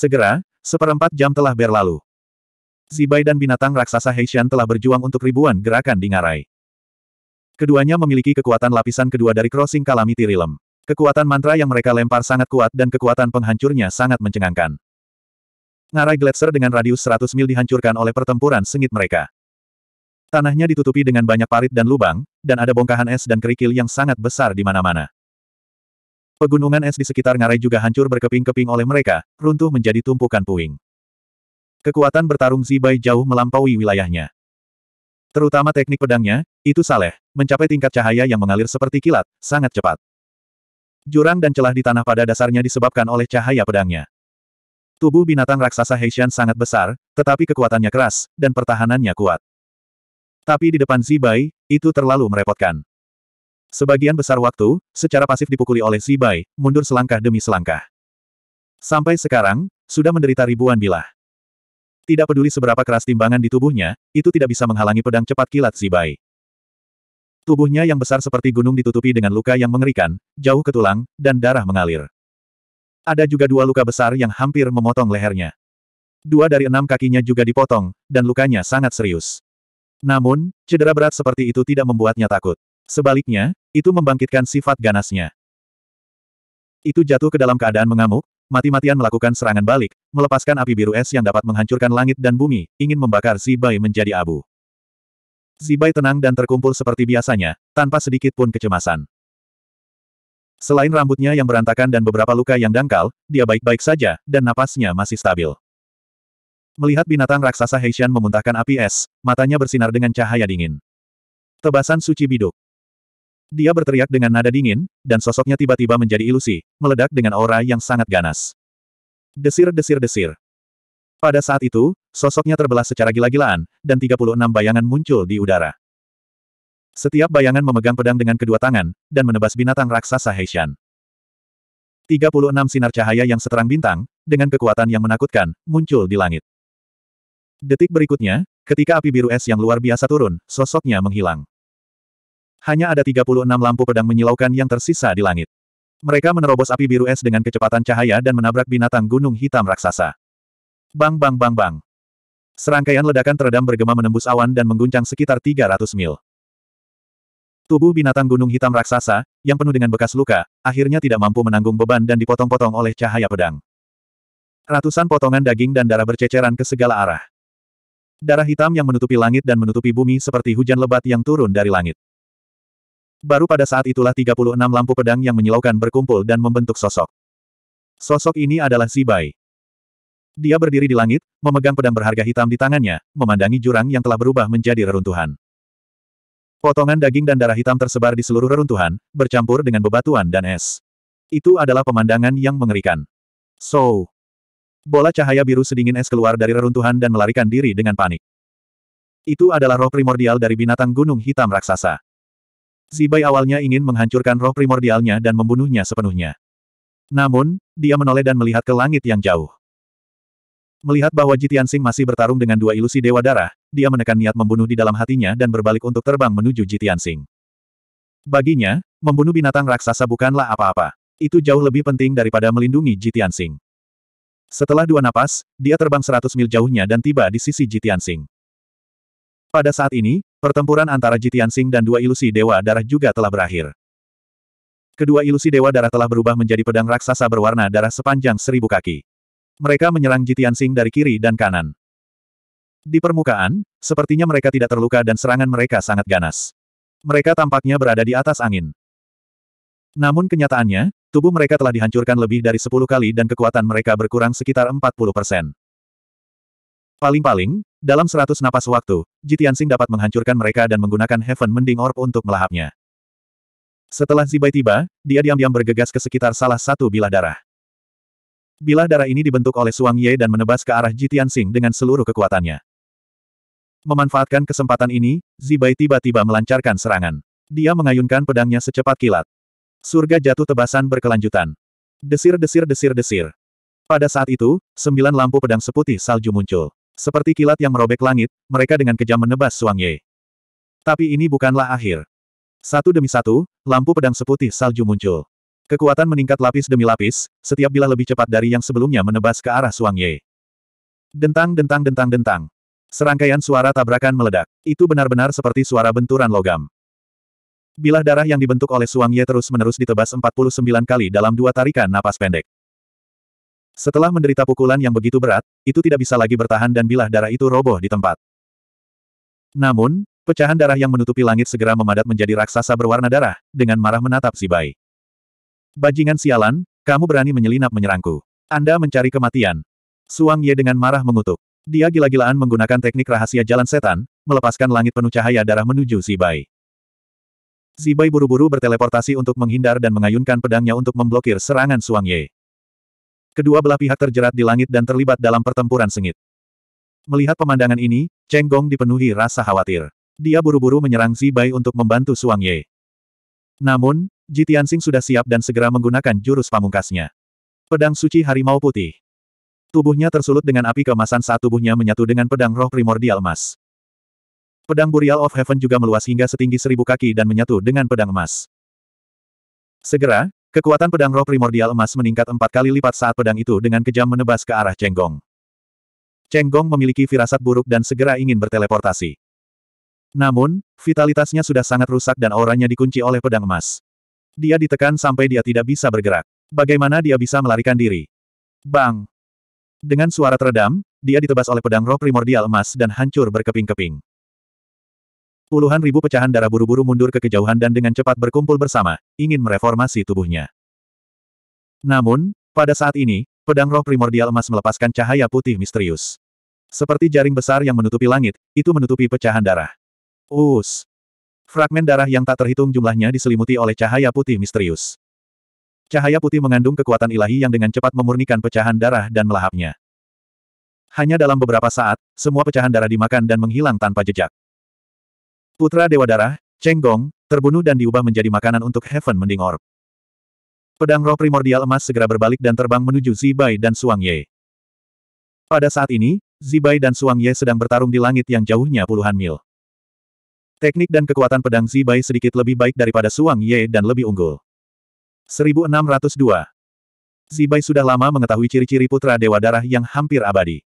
Segera, seperempat jam telah berlalu. Zibai dan binatang raksasa Heishan telah berjuang untuk ribuan gerakan di ngarai. Keduanya memiliki kekuatan lapisan kedua dari Crossing Calamity Realm. Kekuatan mantra yang mereka lempar sangat kuat dan kekuatan penghancurnya sangat mencengangkan. Ngarai Gletser dengan radius 100 mil dihancurkan oleh pertempuran sengit mereka. Tanahnya ditutupi dengan banyak parit dan lubang, dan ada bongkahan es dan kerikil yang sangat besar di mana-mana. Pegunungan es di sekitar ngarai juga hancur berkeping-keping oleh mereka, runtuh menjadi tumpukan puing. Kekuatan bertarung Zibai jauh melampaui wilayahnya. Terutama teknik pedangnya, itu saleh, mencapai tingkat cahaya yang mengalir seperti kilat, sangat cepat. Jurang dan celah di tanah pada dasarnya disebabkan oleh cahaya pedangnya. Tubuh binatang raksasa Heishan sangat besar, tetapi kekuatannya keras, dan pertahanannya kuat. Tapi di depan Zibai, itu terlalu merepotkan. Sebagian besar waktu, secara pasif dipukuli oleh Si Bai, mundur selangkah demi selangkah. Sampai sekarang, sudah menderita ribuan bilah. Tidak peduli seberapa keras timbangan di tubuhnya, itu tidak bisa menghalangi pedang cepat kilat Si Bai. Tubuhnya yang besar seperti gunung ditutupi dengan luka yang mengerikan, jauh ke tulang, dan darah mengalir. Ada juga dua luka besar yang hampir memotong lehernya. Dua dari enam kakinya juga dipotong, dan lukanya sangat serius. Namun, cedera berat seperti itu tidak membuatnya takut. Sebaliknya, itu membangkitkan sifat ganasnya. Itu jatuh ke dalam keadaan mengamuk, mati-matian melakukan serangan balik, melepaskan api biru es yang dapat menghancurkan langit dan bumi, ingin membakar Zibai menjadi abu. Zibai tenang dan terkumpul seperti biasanya, tanpa sedikit pun kecemasan. Selain rambutnya yang berantakan dan beberapa luka yang dangkal, dia baik-baik saja, dan napasnya masih stabil. Melihat binatang raksasa Heishan memuntahkan api es, matanya bersinar dengan cahaya dingin. Tebasan suci biduk. Dia berteriak dengan nada dingin, dan sosoknya tiba-tiba menjadi ilusi, meledak dengan aura yang sangat ganas. Desir-desir-desir. Pada saat itu, sosoknya terbelah secara gila-gilaan, dan 36 bayangan muncul di udara. Setiap bayangan memegang pedang dengan kedua tangan, dan menebas binatang raksasa Heishan. 36 sinar cahaya yang seterang bintang, dengan kekuatan yang menakutkan, muncul di langit. Detik berikutnya, ketika api biru es yang luar biasa turun, sosoknya menghilang. Hanya ada 36 lampu pedang menyilaukan yang tersisa di langit. Mereka menerobos api biru es dengan kecepatan cahaya dan menabrak binatang gunung hitam raksasa. Bang bang bang bang. Serangkaian ledakan teredam bergema menembus awan dan mengguncang sekitar 300 mil. Tubuh binatang gunung hitam raksasa, yang penuh dengan bekas luka, akhirnya tidak mampu menanggung beban dan dipotong-potong oleh cahaya pedang. Ratusan potongan daging dan darah berceceran ke segala arah. Darah hitam yang menutupi langit dan menutupi bumi seperti hujan lebat yang turun dari langit. Baru pada saat itulah 36 lampu pedang yang menyilaukan berkumpul dan membentuk sosok. Sosok ini adalah Si Bai. Dia berdiri di langit, memegang pedang berharga hitam di tangannya, memandangi jurang yang telah berubah menjadi reruntuhan. Potongan daging dan darah hitam tersebar di seluruh reruntuhan, bercampur dengan bebatuan dan es. Itu adalah pemandangan yang mengerikan. So, bola cahaya biru sedingin es keluar dari reruntuhan dan melarikan diri dengan panik. Itu adalah roh primordial dari binatang gunung hitam raksasa. Zibai awalnya ingin menghancurkan roh primordialnya dan membunuhnya sepenuhnya. Namun, dia menoleh dan melihat ke langit yang jauh. Melihat bahwa Jitian Sing masih bertarung dengan dua ilusi dewa darah, dia menekan niat membunuh di dalam hatinya dan berbalik untuk terbang menuju Jitian Sing. Baginya, membunuh binatang raksasa bukanlah apa-apa. Itu jauh lebih penting daripada melindungi Jitian Sing. Setelah dua napas, dia terbang 100 mil jauhnya dan tiba di sisi Jitian Sing. Pada saat ini, pertempuran antara Jitian Sing dan dua ilusi Dewa Darah juga telah berakhir. Kedua ilusi Dewa Darah telah berubah menjadi pedang raksasa berwarna darah sepanjang seribu kaki. Mereka menyerang Jitian Sing dari kiri dan kanan. Di permukaan, sepertinya mereka tidak terluka dan serangan mereka sangat ganas. Mereka tampaknya berada di atas angin. Namun kenyataannya, tubuh mereka telah dihancurkan lebih dari 10 kali dan kekuatan mereka berkurang sekitar 40 persen. Paling-paling, dalam seratus napas waktu, Jitiansing dapat menghancurkan mereka dan menggunakan Heaven Mending Orb untuk melahapnya. Setelah Zibai tiba, dia diam-diam bergegas ke sekitar salah satu bilah darah. Bilah darah ini dibentuk oleh Suang Ye dan menebas ke arah Jitiansing dengan seluruh kekuatannya. Memanfaatkan kesempatan ini, Zibai tiba-tiba melancarkan serangan. Dia mengayunkan pedangnya secepat kilat. Surga jatuh tebasan berkelanjutan. Desir-desir-desir-desir. Pada saat itu, sembilan lampu pedang seputih salju muncul. Seperti kilat yang merobek langit, mereka dengan kejam menebas Suang Ye. Tapi ini bukanlah akhir. Satu demi satu, lampu pedang seputih salju muncul. Kekuatan meningkat lapis demi lapis, setiap bilah lebih cepat dari yang sebelumnya menebas ke arah Suang Ye. Dentang dentang dentang dentang. Serangkaian suara tabrakan meledak. Itu benar-benar seperti suara benturan logam. Bilah darah yang dibentuk oleh Suang Ye terus-menerus ditebas 49 kali dalam dua tarikan napas pendek. Setelah menderita pukulan yang begitu berat, itu tidak bisa lagi bertahan dan bilah darah itu roboh di tempat. Namun, pecahan darah yang menutupi langit segera memadat menjadi raksasa berwarna darah, dengan marah menatap si bayi. Bajingan sialan, kamu berani menyelinap menyerangku. Anda mencari kematian. Suang Ye dengan marah mengutuk. Dia gila-gilaan menggunakan teknik rahasia jalan setan, melepaskan langit penuh cahaya darah menuju si bayi. Zibai buru-buru berteleportasi untuk menghindar dan mengayunkan pedangnya untuk memblokir serangan Suang Ye. Kedua belah pihak terjerat di langit dan terlibat dalam pertempuran sengit. Melihat pemandangan ini, Cheng Gong dipenuhi rasa khawatir. Dia buru-buru menyerang Zibai untuk membantu Suang Ye. Namun, Ji Tianxing sudah siap dan segera menggunakan jurus pamungkasnya. Pedang suci harimau putih. Tubuhnya tersulut dengan api kemasan saat tubuhnya menyatu dengan pedang roh primordial emas. Pedang Burial of Heaven juga meluas hingga setinggi seribu kaki dan menyatu dengan pedang emas. Segera, Kekuatan pedang roh primordial emas meningkat empat kali lipat saat pedang itu dengan kejam menebas ke arah Chenggong. Chenggong memiliki firasat buruk dan segera ingin berteleportasi. Namun, vitalitasnya sudah sangat rusak dan auranya dikunci oleh pedang emas. Dia ditekan sampai dia tidak bisa bergerak. Bagaimana dia bisa melarikan diri? Bang! Dengan suara teredam, dia ditebas oleh pedang roh primordial emas dan hancur berkeping-keping. Puluhan ribu pecahan darah buru-buru mundur ke kejauhan dan dengan cepat berkumpul bersama, ingin mereformasi tubuhnya. Namun, pada saat ini, pedang roh primordial emas melepaskan cahaya putih misterius. Seperti jaring besar yang menutupi langit, itu menutupi pecahan darah. Us. Fragmen darah yang tak terhitung jumlahnya diselimuti oleh cahaya putih misterius. Cahaya putih mengandung kekuatan ilahi yang dengan cepat memurnikan pecahan darah dan melahapnya. Hanya dalam beberapa saat, semua pecahan darah dimakan dan menghilang tanpa jejak. Putra Dewa Darah, Cheng Gong, terbunuh dan diubah menjadi makanan untuk Heaven Mending Orb. Pedang roh primordial emas segera berbalik dan terbang menuju Zibai dan Suang Ye. Pada saat ini, Zibai dan Suang Ye sedang bertarung di langit yang jauhnya puluhan mil. Teknik dan kekuatan pedang Zibai sedikit lebih baik daripada Suang Ye dan lebih unggul. 1602 Zibai sudah lama mengetahui ciri-ciri putra Dewa Darah yang hampir abadi.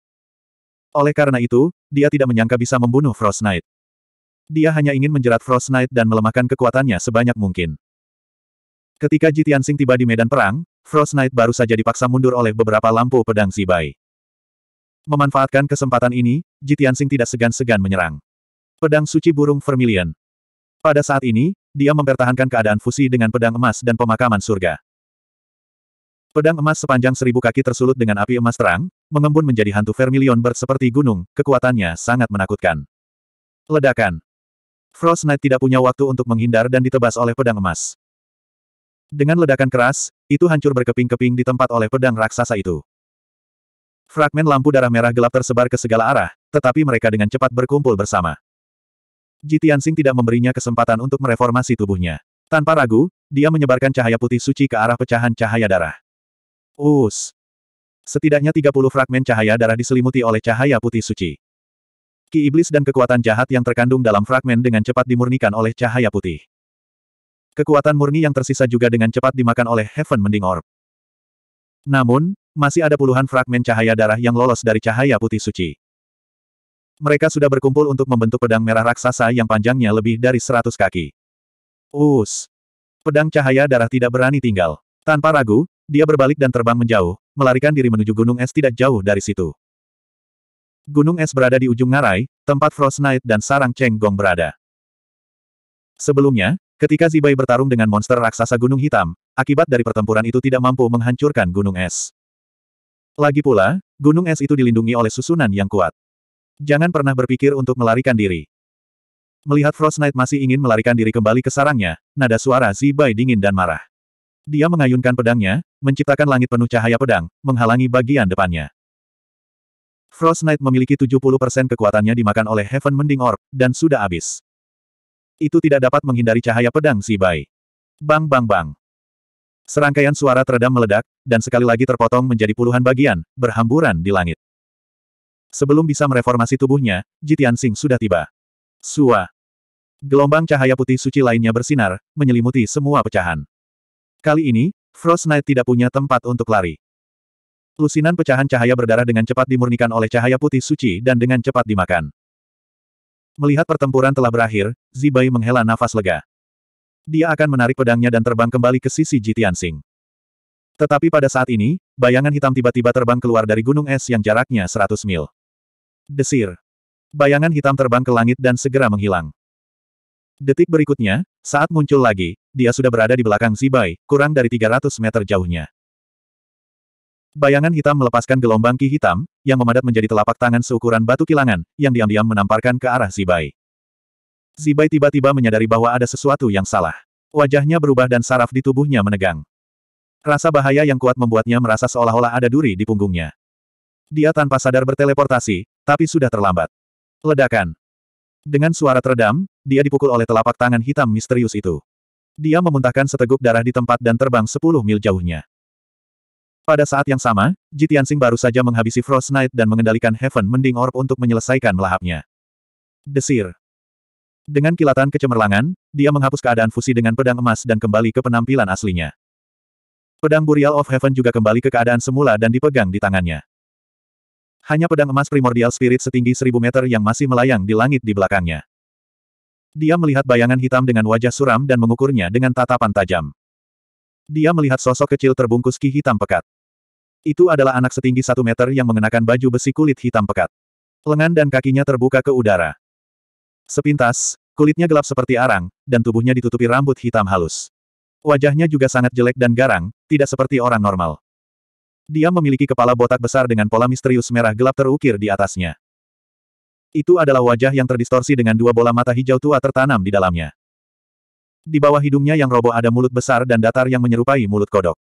Oleh karena itu, dia tidak menyangka bisa membunuh Frost Knight. Dia hanya ingin menjerat Frost Knight dan melemahkan kekuatannya sebanyak mungkin. Ketika Jitiansing tiba di medan perang, Frost Knight baru saja dipaksa mundur oleh beberapa lampu pedang Zibai. Memanfaatkan kesempatan ini, Jitiansing tidak segan-segan menyerang. Pedang suci burung Vermilion. Pada saat ini, dia mempertahankan keadaan fusi dengan pedang emas dan pemakaman surga. Pedang emas sepanjang seribu kaki tersulut dengan api emas terang, mengembun menjadi hantu vermilion berseperti gunung, kekuatannya sangat menakutkan. Ledakan. Frost Knight tidak punya waktu untuk menghindar dan ditebas oleh pedang emas. Dengan ledakan keras, itu hancur berkeping-keping di tempat oleh pedang raksasa itu. Fragmen lampu darah merah gelap tersebar ke segala arah, tetapi mereka dengan cepat berkumpul bersama. Jitiansing tidak memberinya kesempatan untuk mereformasi tubuhnya. Tanpa ragu, dia menyebarkan cahaya putih suci ke arah pecahan cahaya darah. Us! Setidaknya 30 fragmen cahaya darah diselimuti oleh cahaya putih suci. Ki iblis dan kekuatan jahat yang terkandung dalam fragmen dengan cepat dimurnikan oleh cahaya putih. Kekuatan murni yang tersisa juga dengan cepat dimakan oleh Heaven Mending Orb. Namun, masih ada puluhan fragmen cahaya darah yang lolos dari cahaya putih suci. Mereka sudah berkumpul untuk membentuk pedang merah raksasa yang panjangnya lebih dari 100 kaki. Us! Pedang cahaya darah tidak berani tinggal. Tanpa ragu, dia berbalik dan terbang menjauh, melarikan diri menuju gunung es tidak jauh dari situ. Gunung es berada di ujung ngarai, tempat Frost Knight dan sarang Cheng Gong berada. Sebelumnya, ketika Zibai bertarung dengan monster raksasa Gunung Hitam, akibat dari pertempuran itu tidak mampu menghancurkan gunung es. Lagi pula, gunung es itu dilindungi oleh susunan yang kuat. Jangan pernah berpikir untuk melarikan diri. Melihat Frost Knight masih ingin melarikan diri kembali ke sarangnya, nada suara Zibai dingin dan marah. Dia mengayunkan pedangnya, menciptakan langit penuh cahaya pedang, menghalangi bagian depannya. Frost Knight memiliki 70% kekuatannya dimakan oleh Heaven Mending Orb, dan sudah habis. Itu tidak dapat menghindari cahaya pedang si Bai. Bang bang bang. Serangkaian suara teredam meledak, dan sekali lagi terpotong menjadi puluhan bagian, berhamburan di langit. Sebelum bisa mereformasi tubuhnya, Jitian Sing sudah tiba. Sua. Gelombang cahaya putih suci lainnya bersinar, menyelimuti semua pecahan. Kali ini, Frost Knight tidak punya tempat untuk lari. Lusinan pecahan cahaya berdarah dengan cepat dimurnikan oleh cahaya putih suci dan dengan cepat dimakan. Melihat pertempuran telah berakhir, Zibai menghela nafas lega. Dia akan menarik pedangnya dan terbang kembali ke sisi Jitian Sing. Tetapi pada saat ini, bayangan hitam tiba-tiba terbang keluar dari gunung es yang jaraknya 100 mil. Desir. Bayangan hitam terbang ke langit dan segera menghilang. Detik berikutnya, saat muncul lagi, dia sudah berada di belakang Zibai, kurang dari 300 meter jauhnya. Bayangan hitam melepaskan gelombang ki hitam, yang memadat menjadi telapak tangan seukuran batu kilangan, yang diam-diam menamparkan ke arah Zibai. Zibai tiba-tiba menyadari bahwa ada sesuatu yang salah. Wajahnya berubah dan saraf di tubuhnya menegang. Rasa bahaya yang kuat membuatnya merasa seolah-olah ada duri di punggungnya. Dia tanpa sadar berteleportasi, tapi sudah terlambat. Ledakan. Dengan suara teredam, dia dipukul oleh telapak tangan hitam misterius itu. Dia memuntahkan seteguk darah di tempat dan terbang 10 mil jauhnya. Pada saat yang sama, Jitiansing baru saja menghabisi Frost Knight dan mengendalikan Heaven Mending Orb untuk menyelesaikan melahapnya. Desir. Dengan kilatan kecemerlangan, dia menghapus keadaan fusi dengan pedang emas dan kembali ke penampilan aslinya. Pedang Burial of Heaven juga kembali ke keadaan semula dan dipegang di tangannya. Hanya pedang emas primordial spirit setinggi seribu meter yang masih melayang di langit di belakangnya. Dia melihat bayangan hitam dengan wajah suram dan mengukurnya dengan tatapan tajam. Dia melihat sosok kecil terbungkus ki hitam pekat. Itu adalah anak setinggi satu meter yang mengenakan baju besi kulit hitam pekat. Lengan dan kakinya terbuka ke udara. Sepintas, kulitnya gelap seperti arang, dan tubuhnya ditutupi rambut hitam halus. Wajahnya juga sangat jelek dan garang, tidak seperti orang normal. Dia memiliki kepala botak besar dengan pola misterius merah gelap terukir di atasnya. Itu adalah wajah yang terdistorsi dengan dua bola mata hijau tua tertanam di dalamnya. Di bawah hidungnya yang roboh ada mulut besar dan datar yang menyerupai mulut kodok.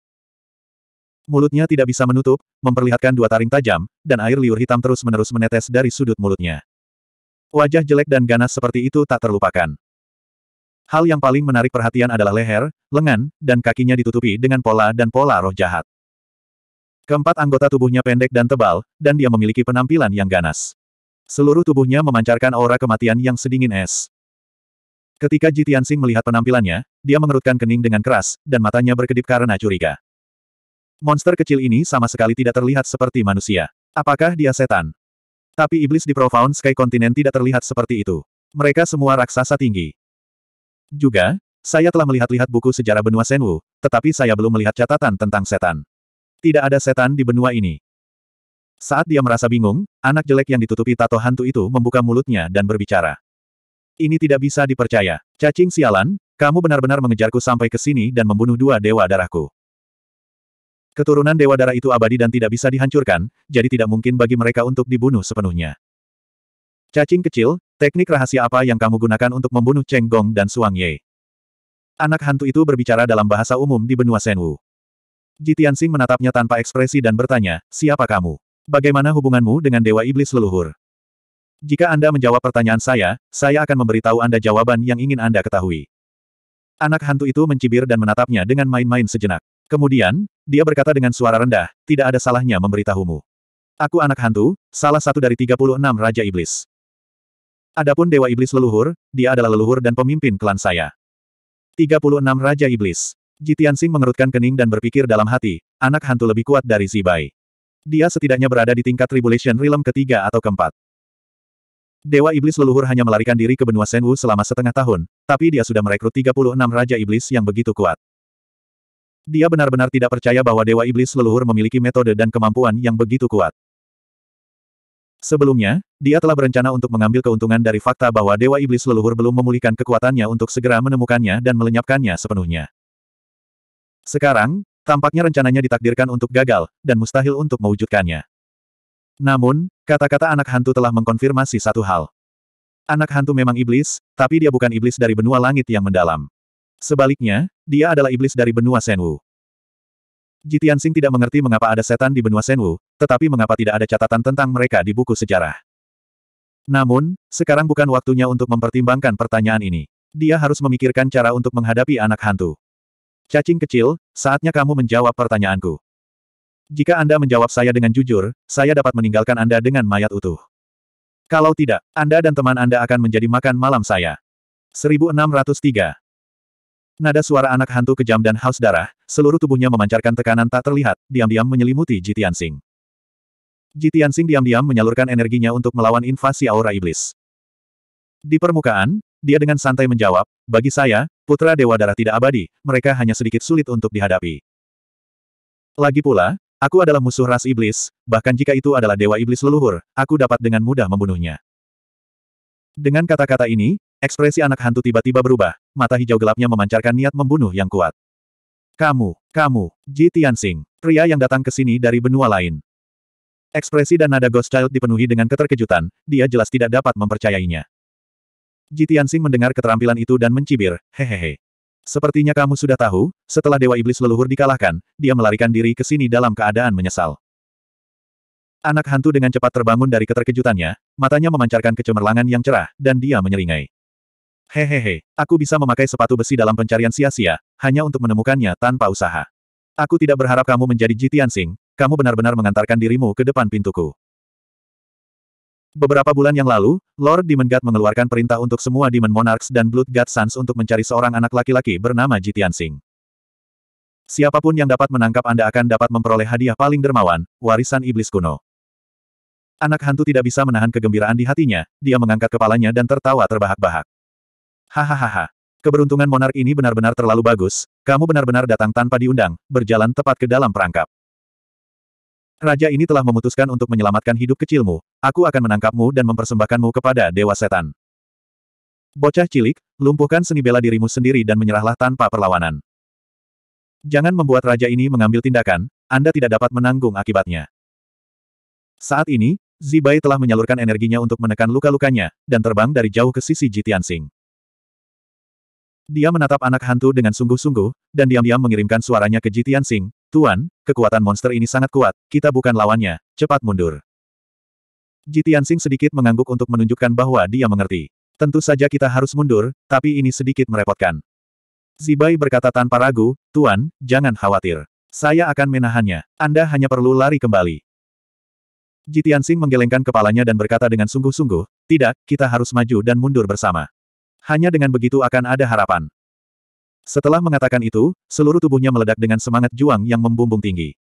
Mulutnya tidak bisa menutup, memperlihatkan dua taring tajam, dan air liur hitam terus-menerus menetes dari sudut mulutnya. Wajah jelek dan ganas seperti itu tak terlupakan. Hal yang paling menarik perhatian adalah leher, lengan, dan kakinya ditutupi dengan pola dan pola roh jahat. Keempat anggota tubuhnya pendek dan tebal, dan dia memiliki penampilan yang ganas. Seluruh tubuhnya memancarkan aura kematian yang sedingin es. Ketika Jitian melihat penampilannya, dia mengerutkan kening dengan keras, dan matanya berkedip karena curiga. Monster kecil ini sama sekali tidak terlihat seperti manusia. Apakah dia setan? Tapi iblis di Profound Sky Continent tidak terlihat seperti itu. Mereka semua raksasa tinggi. Juga, saya telah melihat-lihat buku sejarah benua Senwu, tetapi saya belum melihat catatan tentang setan. Tidak ada setan di benua ini. Saat dia merasa bingung, anak jelek yang ditutupi tato hantu itu membuka mulutnya dan berbicara. Ini tidak bisa dipercaya. Cacing sialan, kamu benar-benar mengejarku sampai ke sini dan membunuh dua dewa darahku. Keturunan Dewa Darah itu abadi dan tidak bisa dihancurkan, jadi tidak mungkin bagi mereka untuk dibunuh sepenuhnya. Cacing kecil, teknik rahasia apa yang kamu gunakan untuk membunuh Cheng Gong dan Suang Ye? Anak hantu itu berbicara dalam bahasa umum di benua Senwu. Ji menatapnya tanpa ekspresi dan bertanya, siapa kamu? Bagaimana hubunganmu dengan Dewa Iblis Leluhur? Jika Anda menjawab pertanyaan saya, saya akan memberitahu Anda jawaban yang ingin Anda ketahui. Anak hantu itu mencibir dan menatapnya dengan main-main sejenak. Kemudian, dia berkata dengan suara rendah, tidak ada salahnya memberitahumu. Aku anak hantu, salah satu dari 36 Raja Iblis. Adapun Dewa Iblis leluhur, dia adalah leluhur dan pemimpin klan saya. 36 Raja Iblis. Jitian Sing mengerutkan kening dan berpikir dalam hati, anak hantu lebih kuat dari Zibai. Dia setidaknya berada di tingkat Tribulation Realm ketiga atau keempat. Dewa Iblis leluhur hanya melarikan diri ke benua Senwu selama setengah tahun, tapi dia sudah merekrut 36 Raja Iblis yang begitu kuat. Dia benar-benar tidak percaya bahwa Dewa Iblis leluhur memiliki metode dan kemampuan yang begitu kuat. Sebelumnya, dia telah berencana untuk mengambil keuntungan dari fakta bahwa Dewa Iblis leluhur belum memulihkan kekuatannya untuk segera menemukannya dan melenyapkannya sepenuhnya. Sekarang, tampaknya rencananya ditakdirkan untuk gagal, dan mustahil untuk mewujudkannya. Namun, kata-kata anak hantu telah mengkonfirmasi satu hal. Anak hantu memang iblis, tapi dia bukan iblis dari benua langit yang mendalam. Sebaliknya, dia adalah iblis dari benua Senwu. Jitian Sing tidak mengerti mengapa ada setan di benua Senwu, tetapi mengapa tidak ada catatan tentang mereka di buku sejarah. Namun, sekarang bukan waktunya untuk mempertimbangkan pertanyaan ini. Dia harus memikirkan cara untuk menghadapi anak hantu. Cacing kecil, saatnya kamu menjawab pertanyaanku. Jika Anda menjawab saya dengan jujur, saya dapat meninggalkan Anda dengan mayat utuh. Kalau tidak, Anda dan teman Anda akan menjadi makan malam saya. 1603 Nada suara anak hantu kejam dan haus darah, seluruh tubuhnya memancarkan tekanan tak terlihat, diam-diam menyelimuti Jitian Sing. Jitian Sing diam-diam menyalurkan energinya untuk melawan invasi aura iblis. Di permukaan, dia dengan santai menjawab, bagi saya, putra Dewa Darah tidak abadi, mereka hanya sedikit sulit untuk dihadapi. Lagi pula, aku adalah musuh ras iblis, bahkan jika itu adalah Dewa Iblis leluhur, aku dapat dengan mudah membunuhnya. Dengan kata-kata ini, Ekspresi anak hantu tiba-tiba berubah, mata hijau gelapnya memancarkan niat membunuh yang kuat. Kamu, kamu, Ji Tianxing, pria yang datang ke sini dari benua lain. Ekspresi dan nada Ghost Child dipenuhi dengan keterkejutan, dia jelas tidak dapat mempercayainya. Ji Tianxing mendengar keterampilan itu dan mencibir, hehehe. Sepertinya kamu sudah tahu, setelah Dewa Iblis leluhur dikalahkan, dia melarikan diri ke sini dalam keadaan menyesal. Anak hantu dengan cepat terbangun dari keterkejutannya, matanya memancarkan kecemerlangan yang cerah, dan dia menyeringai. Hehehe, aku bisa memakai sepatu besi dalam pencarian sia-sia, hanya untuk menemukannya tanpa usaha. Aku tidak berharap kamu menjadi Jitian Sing, kamu benar-benar mengantarkan dirimu ke depan pintuku. Beberapa bulan yang lalu, Lord Demon God mengeluarkan perintah untuk semua Demon Monarchs dan Blood God Sons untuk mencari seorang anak laki-laki bernama Jitian Sing. Siapapun yang dapat menangkap Anda akan dapat memperoleh hadiah paling dermawan, warisan iblis kuno. Anak hantu tidak bisa menahan kegembiraan di hatinya, dia mengangkat kepalanya dan tertawa terbahak-bahak. Hahaha. Keberuntungan monark ini benar-benar terlalu bagus, kamu benar-benar datang tanpa diundang, berjalan tepat ke dalam perangkap. Raja ini telah memutuskan untuk menyelamatkan hidup kecilmu, aku akan menangkapmu dan mempersembahkanmu kepada Dewa Setan. Bocah cilik, lumpuhkan seni bela dirimu sendiri dan menyerahlah tanpa perlawanan. Jangan membuat raja ini mengambil tindakan, Anda tidak dapat menanggung akibatnya. Saat ini, Zibai telah menyalurkan energinya untuk menekan luka-lukanya, dan terbang dari jauh ke sisi Jitiansing. Dia menatap anak hantu dengan sungguh-sungguh, dan diam-diam mengirimkan suaranya ke Jitian Sing, Tuan, kekuatan monster ini sangat kuat, kita bukan lawannya, cepat mundur. Jitian Sing sedikit mengangguk untuk menunjukkan bahwa dia mengerti. Tentu saja kita harus mundur, tapi ini sedikit merepotkan. Zibai berkata tanpa ragu, Tuan, jangan khawatir. Saya akan menahannya. Anda hanya perlu lari kembali. Jitian Sing menggelengkan kepalanya dan berkata dengan sungguh-sungguh, tidak, kita harus maju dan mundur bersama. Hanya dengan begitu akan ada harapan. Setelah mengatakan itu, seluruh tubuhnya meledak dengan semangat juang yang membumbung tinggi.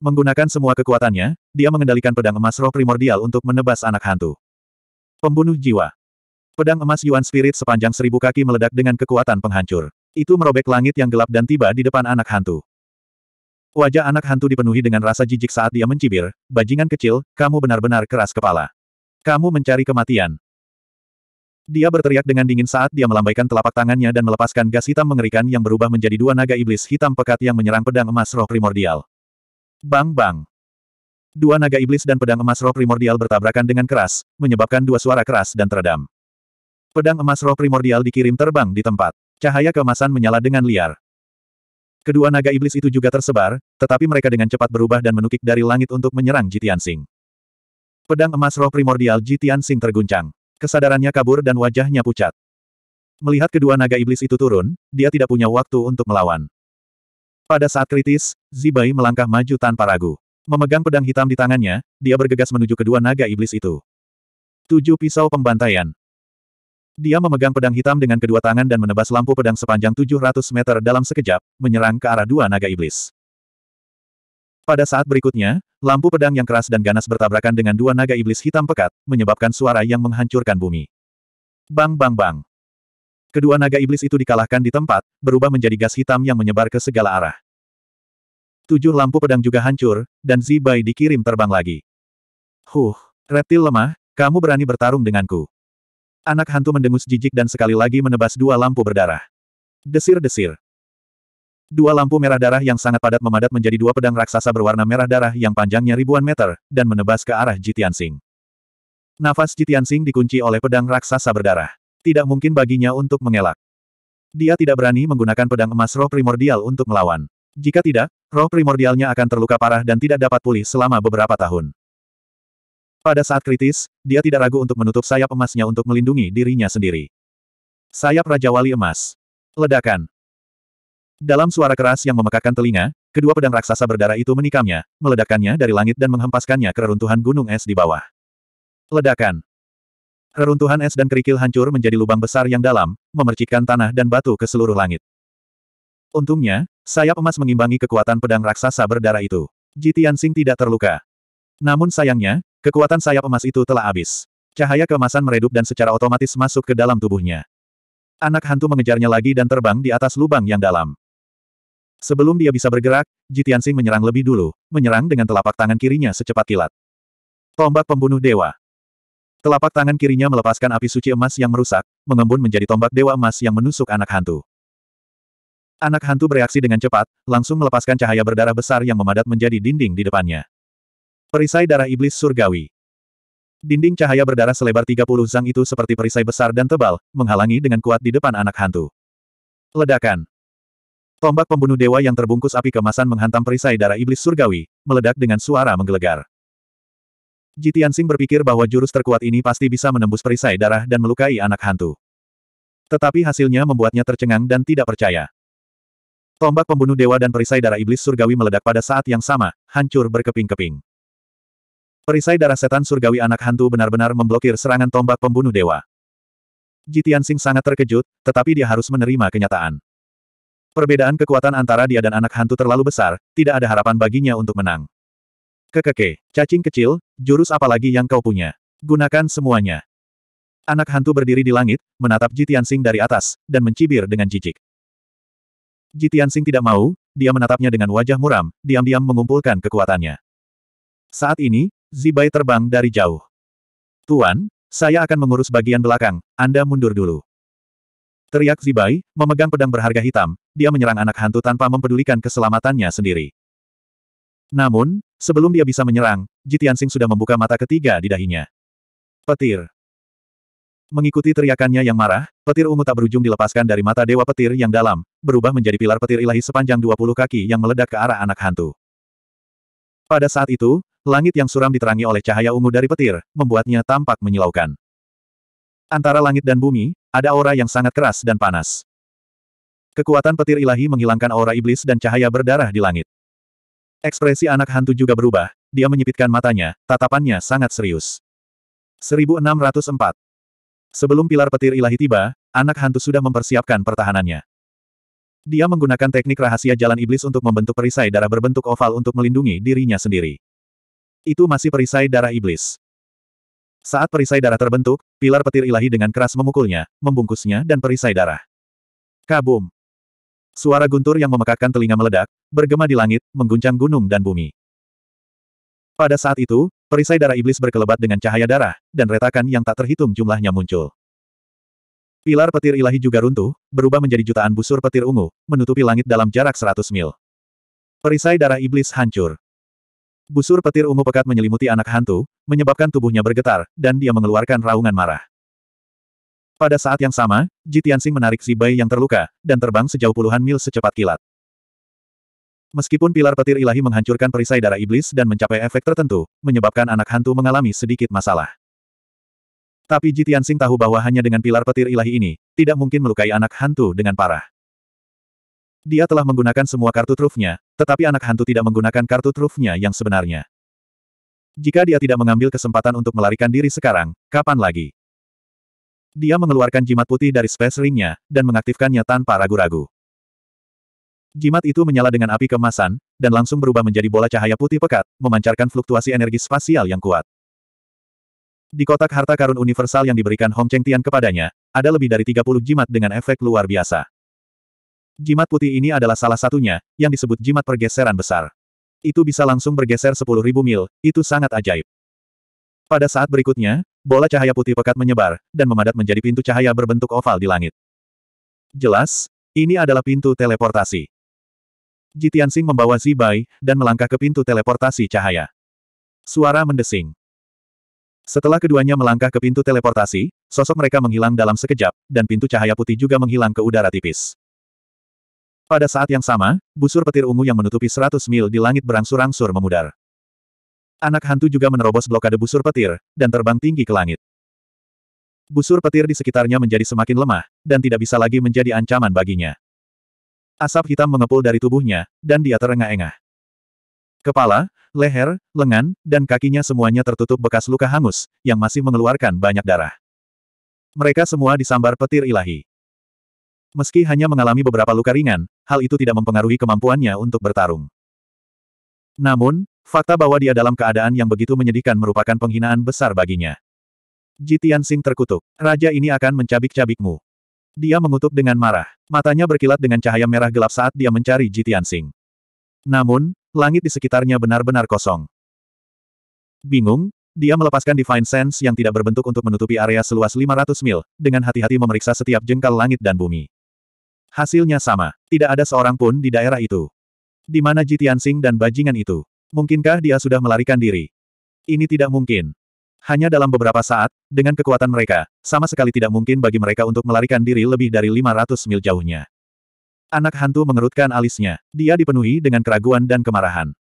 Menggunakan semua kekuatannya, dia mengendalikan pedang emas roh primordial untuk menebas anak hantu. Pembunuh jiwa. Pedang emas Yuan Spirit sepanjang seribu kaki meledak dengan kekuatan penghancur. Itu merobek langit yang gelap dan tiba di depan anak hantu. Wajah anak hantu dipenuhi dengan rasa jijik saat dia mencibir, bajingan kecil, kamu benar-benar keras kepala. Kamu mencari kematian. Dia berteriak dengan dingin saat dia melambaikan telapak tangannya dan melepaskan gas hitam mengerikan yang berubah menjadi dua naga iblis hitam pekat yang menyerang pedang emas roh primordial. Bang bang. Dua naga iblis dan pedang emas roh primordial bertabrakan dengan keras, menyebabkan dua suara keras dan teredam. Pedang emas roh primordial dikirim terbang di tempat. Cahaya keemasan menyala dengan liar. Kedua naga iblis itu juga tersebar, tetapi mereka dengan cepat berubah dan menukik dari langit untuk menyerang Jitian Sing. Pedang emas roh primordial Jitian Sing terguncang. Kesadarannya kabur dan wajahnya pucat. Melihat kedua naga iblis itu turun, dia tidak punya waktu untuk melawan. Pada saat kritis, Zibai melangkah maju tanpa ragu. Memegang pedang hitam di tangannya, dia bergegas menuju kedua naga iblis itu. Tujuh pisau pembantaian. Dia memegang pedang hitam dengan kedua tangan dan menebas lampu pedang sepanjang 700 meter dalam sekejap, menyerang ke arah dua naga iblis. Pada saat berikutnya, lampu pedang yang keras dan ganas bertabrakan dengan dua naga iblis hitam pekat, menyebabkan suara yang menghancurkan bumi. Bang bang bang. Kedua naga iblis itu dikalahkan di tempat, berubah menjadi gas hitam yang menyebar ke segala arah. Tujuh lampu pedang juga hancur, dan Zibai dikirim terbang lagi. Huh, reptil lemah, kamu berani bertarung denganku. Anak hantu mendengus jijik dan sekali lagi menebas dua lampu berdarah. Desir-desir. Dua lampu merah darah yang sangat padat memadat menjadi dua pedang raksasa berwarna merah darah yang panjangnya ribuan meter, dan menebas ke arah Jitiansing. Nafas Jitiansing dikunci oleh pedang raksasa berdarah. Tidak mungkin baginya untuk mengelak. Dia tidak berani menggunakan pedang emas roh primordial untuk melawan. Jika tidak, roh primordialnya akan terluka parah dan tidak dapat pulih selama beberapa tahun. Pada saat kritis, dia tidak ragu untuk menutup sayap emasnya untuk melindungi dirinya sendiri. Sayap Raja Wali Emas. Ledakan. Dalam suara keras yang memekakan telinga, kedua pedang raksasa berdarah itu menikamnya, meledakkannya dari langit dan menghempaskannya ke reruntuhan gunung es di bawah. Ledakan. Reruntuhan es dan kerikil hancur menjadi lubang besar yang dalam, memercikkan tanah dan batu ke seluruh langit. Untungnya, sayap emas mengimbangi kekuatan pedang raksasa berdarah itu. Jitian Sing tidak terluka. Namun sayangnya, kekuatan sayap emas itu telah habis. Cahaya kemasan meredup dan secara otomatis masuk ke dalam tubuhnya. Anak hantu mengejarnya lagi dan terbang di atas lubang yang dalam. Sebelum dia bisa bergerak, Jitiansing menyerang lebih dulu, menyerang dengan telapak tangan kirinya secepat kilat. Tombak pembunuh dewa. Telapak tangan kirinya melepaskan api suci emas yang merusak, mengembun menjadi tombak dewa emas yang menusuk anak hantu. Anak hantu bereaksi dengan cepat, langsung melepaskan cahaya berdarah besar yang memadat menjadi dinding di depannya. Perisai darah iblis surgawi. Dinding cahaya berdarah selebar 30 zang itu seperti perisai besar dan tebal, menghalangi dengan kuat di depan anak hantu. Ledakan. Tombak pembunuh dewa yang terbungkus api kemasan menghantam perisai darah iblis surgawi, meledak dengan suara menggelegar. Jitian Jitiansing berpikir bahwa jurus terkuat ini pasti bisa menembus perisai darah dan melukai anak hantu. Tetapi hasilnya membuatnya tercengang dan tidak percaya. Tombak pembunuh dewa dan perisai darah iblis surgawi meledak pada saat yang sama, hancur berkeping-keping. Perisai darah setan surgawi anak hantu benar-benar memblokir serangan tombak pembunuh dewa. Jitian Jitiansing sangat terkejut, tetapi dia harus menerima kenyataan. Perbedaan kekuatan antara dia dan anak hantu terlalu besar, tidak ada harapan baginya untuk menang. Kekeke, cacing kecil, jurus apalagi yang kau punya. Gunakan semuanya. Anak hantu berdiri di langit, menatap Jitiansing dari atas, dan mencibir dengan jijik. Jitiansing tidak mau, dia menatapnya dengan wajah muram, diam-diam mengumpulkan kekuatannya. Saat ini, Zibai terbang dari jauh. Tuan, saya akan mengurus bagian belakang, Anda mundur dulu. Teriak Zibai, memegang pedang berharga hitam, dia menyerang anak hantu tanpa mempedulikan keselamatannya sendiri. Namun, sebelum dia bisa menyerang, Jitiansing sudah membuka mata ketiga di dahinya. Petir. Mengikuti teriakannya yang marah, petir ungu tak berujung dilepaskan dari mata dewa petir yang dalam, berubah menjadi pilar petir ilahi sepanjang 20 kaki yang meledak ke arah anak hantu. Pada saat itu, langit yang suram diterangi oleh cahaya ungu dari petir, membuatnya tampak menyilaukan. Antara langit dan bumi, ada aura yang sangat keras dan panas. Kekuatan petir ilahi menghilangkan aura iblis dan cahaya berdarah di langit. Ekspresi anak hantu juga berubah, dia menyipitkan matanya, tatapannya sangat serius. 1604 Sebelum pilar petir ilahi tiba, anak hantu sudah mempersiapkan pertahanannya. Dia menggunakan teknik rahasia jalan iblis untuk membentuk perisai darah berbentuk oval untuk melindungi dirinya sendiri. Itu masih perisai darah iblis. Saat perisai darah terbentuk, pilar petir ilahi dengan keras memukulnya, membungkusnya dan perisai darah. Kabum! Suara guntur yang memekakkan telinga meledak, bergema di langit, mengguncang gunung dan bumi. Pada saat itu, perisai darah iblis berkelebat dengan cahaya darah, dan retakan yang tak terhitung jumlahnya muncul. Pilar petir ilahi juga runtuh, berubah menjadi jutaan busur petir ungu, menutupi langit dalam jarak 100 mil. Perisai darah iblis hancur. Busur petir ungu pekat menyelimuti anak hantu, menyebabkan tubuhnya bergetar, dan dia mengeluarkan raungan marah. Pada saat yang sama, Ji menarik si bayi yang terluka, dan terbang sejauh puluhan mil secepat kilat. Meskipun pilar petir ilahi menghancurkan perisai darah iblis dan mencapai efek tertentu, menyebabkan anak hantu mengalami sedikit masalah. Tapi Ji tahu bahwa hanya dengan pilar petir ilahi ini, tidak mungkin melukai anak hantu dengan parah. Dia telah menggunakan semua kartu trufnya, tetapi anak hantu tidak menggunakan kartu trufnya yang sebenarnya. Jika dia tidak mengambil kesempatan untuk melarikan diri sekarang, kapan lagi? Dia mengeluarkan jimat putih dari space ringnya, dan mengaktifkannya tanpa ragu-ragu. Jimat itu menyala dengan api kemasan, dan langsung berubah menjadi bola cahaya putih pekat, memancarkan fluktuasi energi spasial yang kuat. Di kotak harta karun universal yang diberikan Hong Cheng Tian kepadanya, ada lebih dari 30 jimat dengan efek luar biasa. Jimat putih ini adalah salah satunya, yang disebut jimat pergeseran besar. Itu bisa langsung bergeser 10.000 mil, itu sangat ajaib. Pada saat berikutnya, bola cahaya putih pekat menyebar, dan memadat menjadi pintu cahaya berbentuk oval di langit. Jelas, ini adalah pintu teleportasi. Jitian Jitiansing membawa Zibai, dan melangkah ke pintu teleportasi cahaya. Suara mendesing. Setelah keduanya melangkah ke pintu teleportasi, sosok mereka menghilang dalam sekejap, dan pintu cahaya putih juga menghilang ke udara tipis. Pada saat yang sama, busur petir ungu yang menutupi 100 mil di langit berangsur-angsur memudar. Anak hantu juga menerobos blokade busur petir, dan terbang tinggi ke langit. Busur petir di sekitarnya menjadi semakin lemah, dan tidak bisa lagi menjadi ancaman baginya. Asap hitam mengepul dari tubuhnya, dan dia terengah-engah. Kepala, leher, lengan, dan kakinya semuanya tertutup bekas luka hangus, yang masih mengeluarkan banyak darah. Mereka semua disambar petir ilahi. Meski hanya mengalami beberapa luka ringan, hal itu tidak mempengaruhi kemampuannya untuk bertarung. Namun, fakta bahwa dia dalam keadaan yang begitu menyedihkan merupakan penghinaan besar baginya. Jitian Sing terkutuk. Raja ini akan mencabik-cabikmu. Dia mengutuk dengan marah. Matanya berkilat dengan cahaya merah gelap saat dia mencari Jitian Sing. Namun, langit di sekitarnya benar-benar kosong. Bingung, dia melepaskan Divine Sense yang tidak berbentuk untuk menutupi area seluas 500 mil, dengan hati-hati memeriksa setiap jengkal langit dan bumi. Hasilnya sama. Tidak ada seorang pun di daerah itu. Di mana Jitiansing dan bajingan itu? Mungkinkah dia sudah melarikan diri? Ini tidak mungkin. Hanya dalam beberapa saat, dengan kekuatan mereka, sama sekali tidak mungkin bagi mereka untuk melarikan diri lebih dari 500 mil jauhnya. Anak hantu mengerutkan alisnya. Dia dipenuhi dengan keraguan dan kemarahan.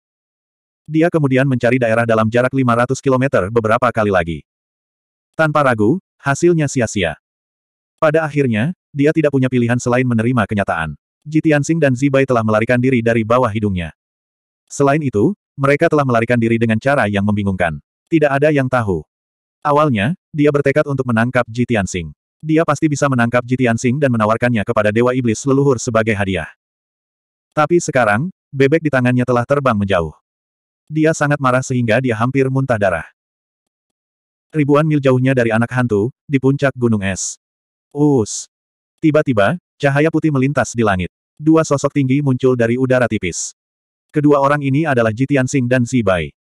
Dia kemudian mencari daerah dalam jarak 500 km beberapa kali lagi. Tanpa ragu, hasilnya sia-sia. Pada akhirnya, dia tidak punya pilihan selain menerima kenyataan. Ji Tianxing dan Zibai telah melarikan diri dari bawah hidungnya. Selain itu, mereka telah melarikan diri dengan cara yang membingungkan. Tidak ada yang tahu. Awalnya, dia bertekad untuk menangkap Ji Dia pasti bisa menangkap Ji dan menawarkannya kepada Dewa Iblis leluhur sebagai hadiah. Tapi sekarang, bebek di tangannya telah terbang menjauh. Dia sangat marah sehingga dia hampir muntah darah. Ribuan mil jauhnya dari anak hantu, di puncak gunung es. Us. Tiba-tiba, cahaya putih melintas di langit. Dua sosok tinggi muncul dari udara tipis. Kedua orang ini adalah Jitiansing dan Zibai.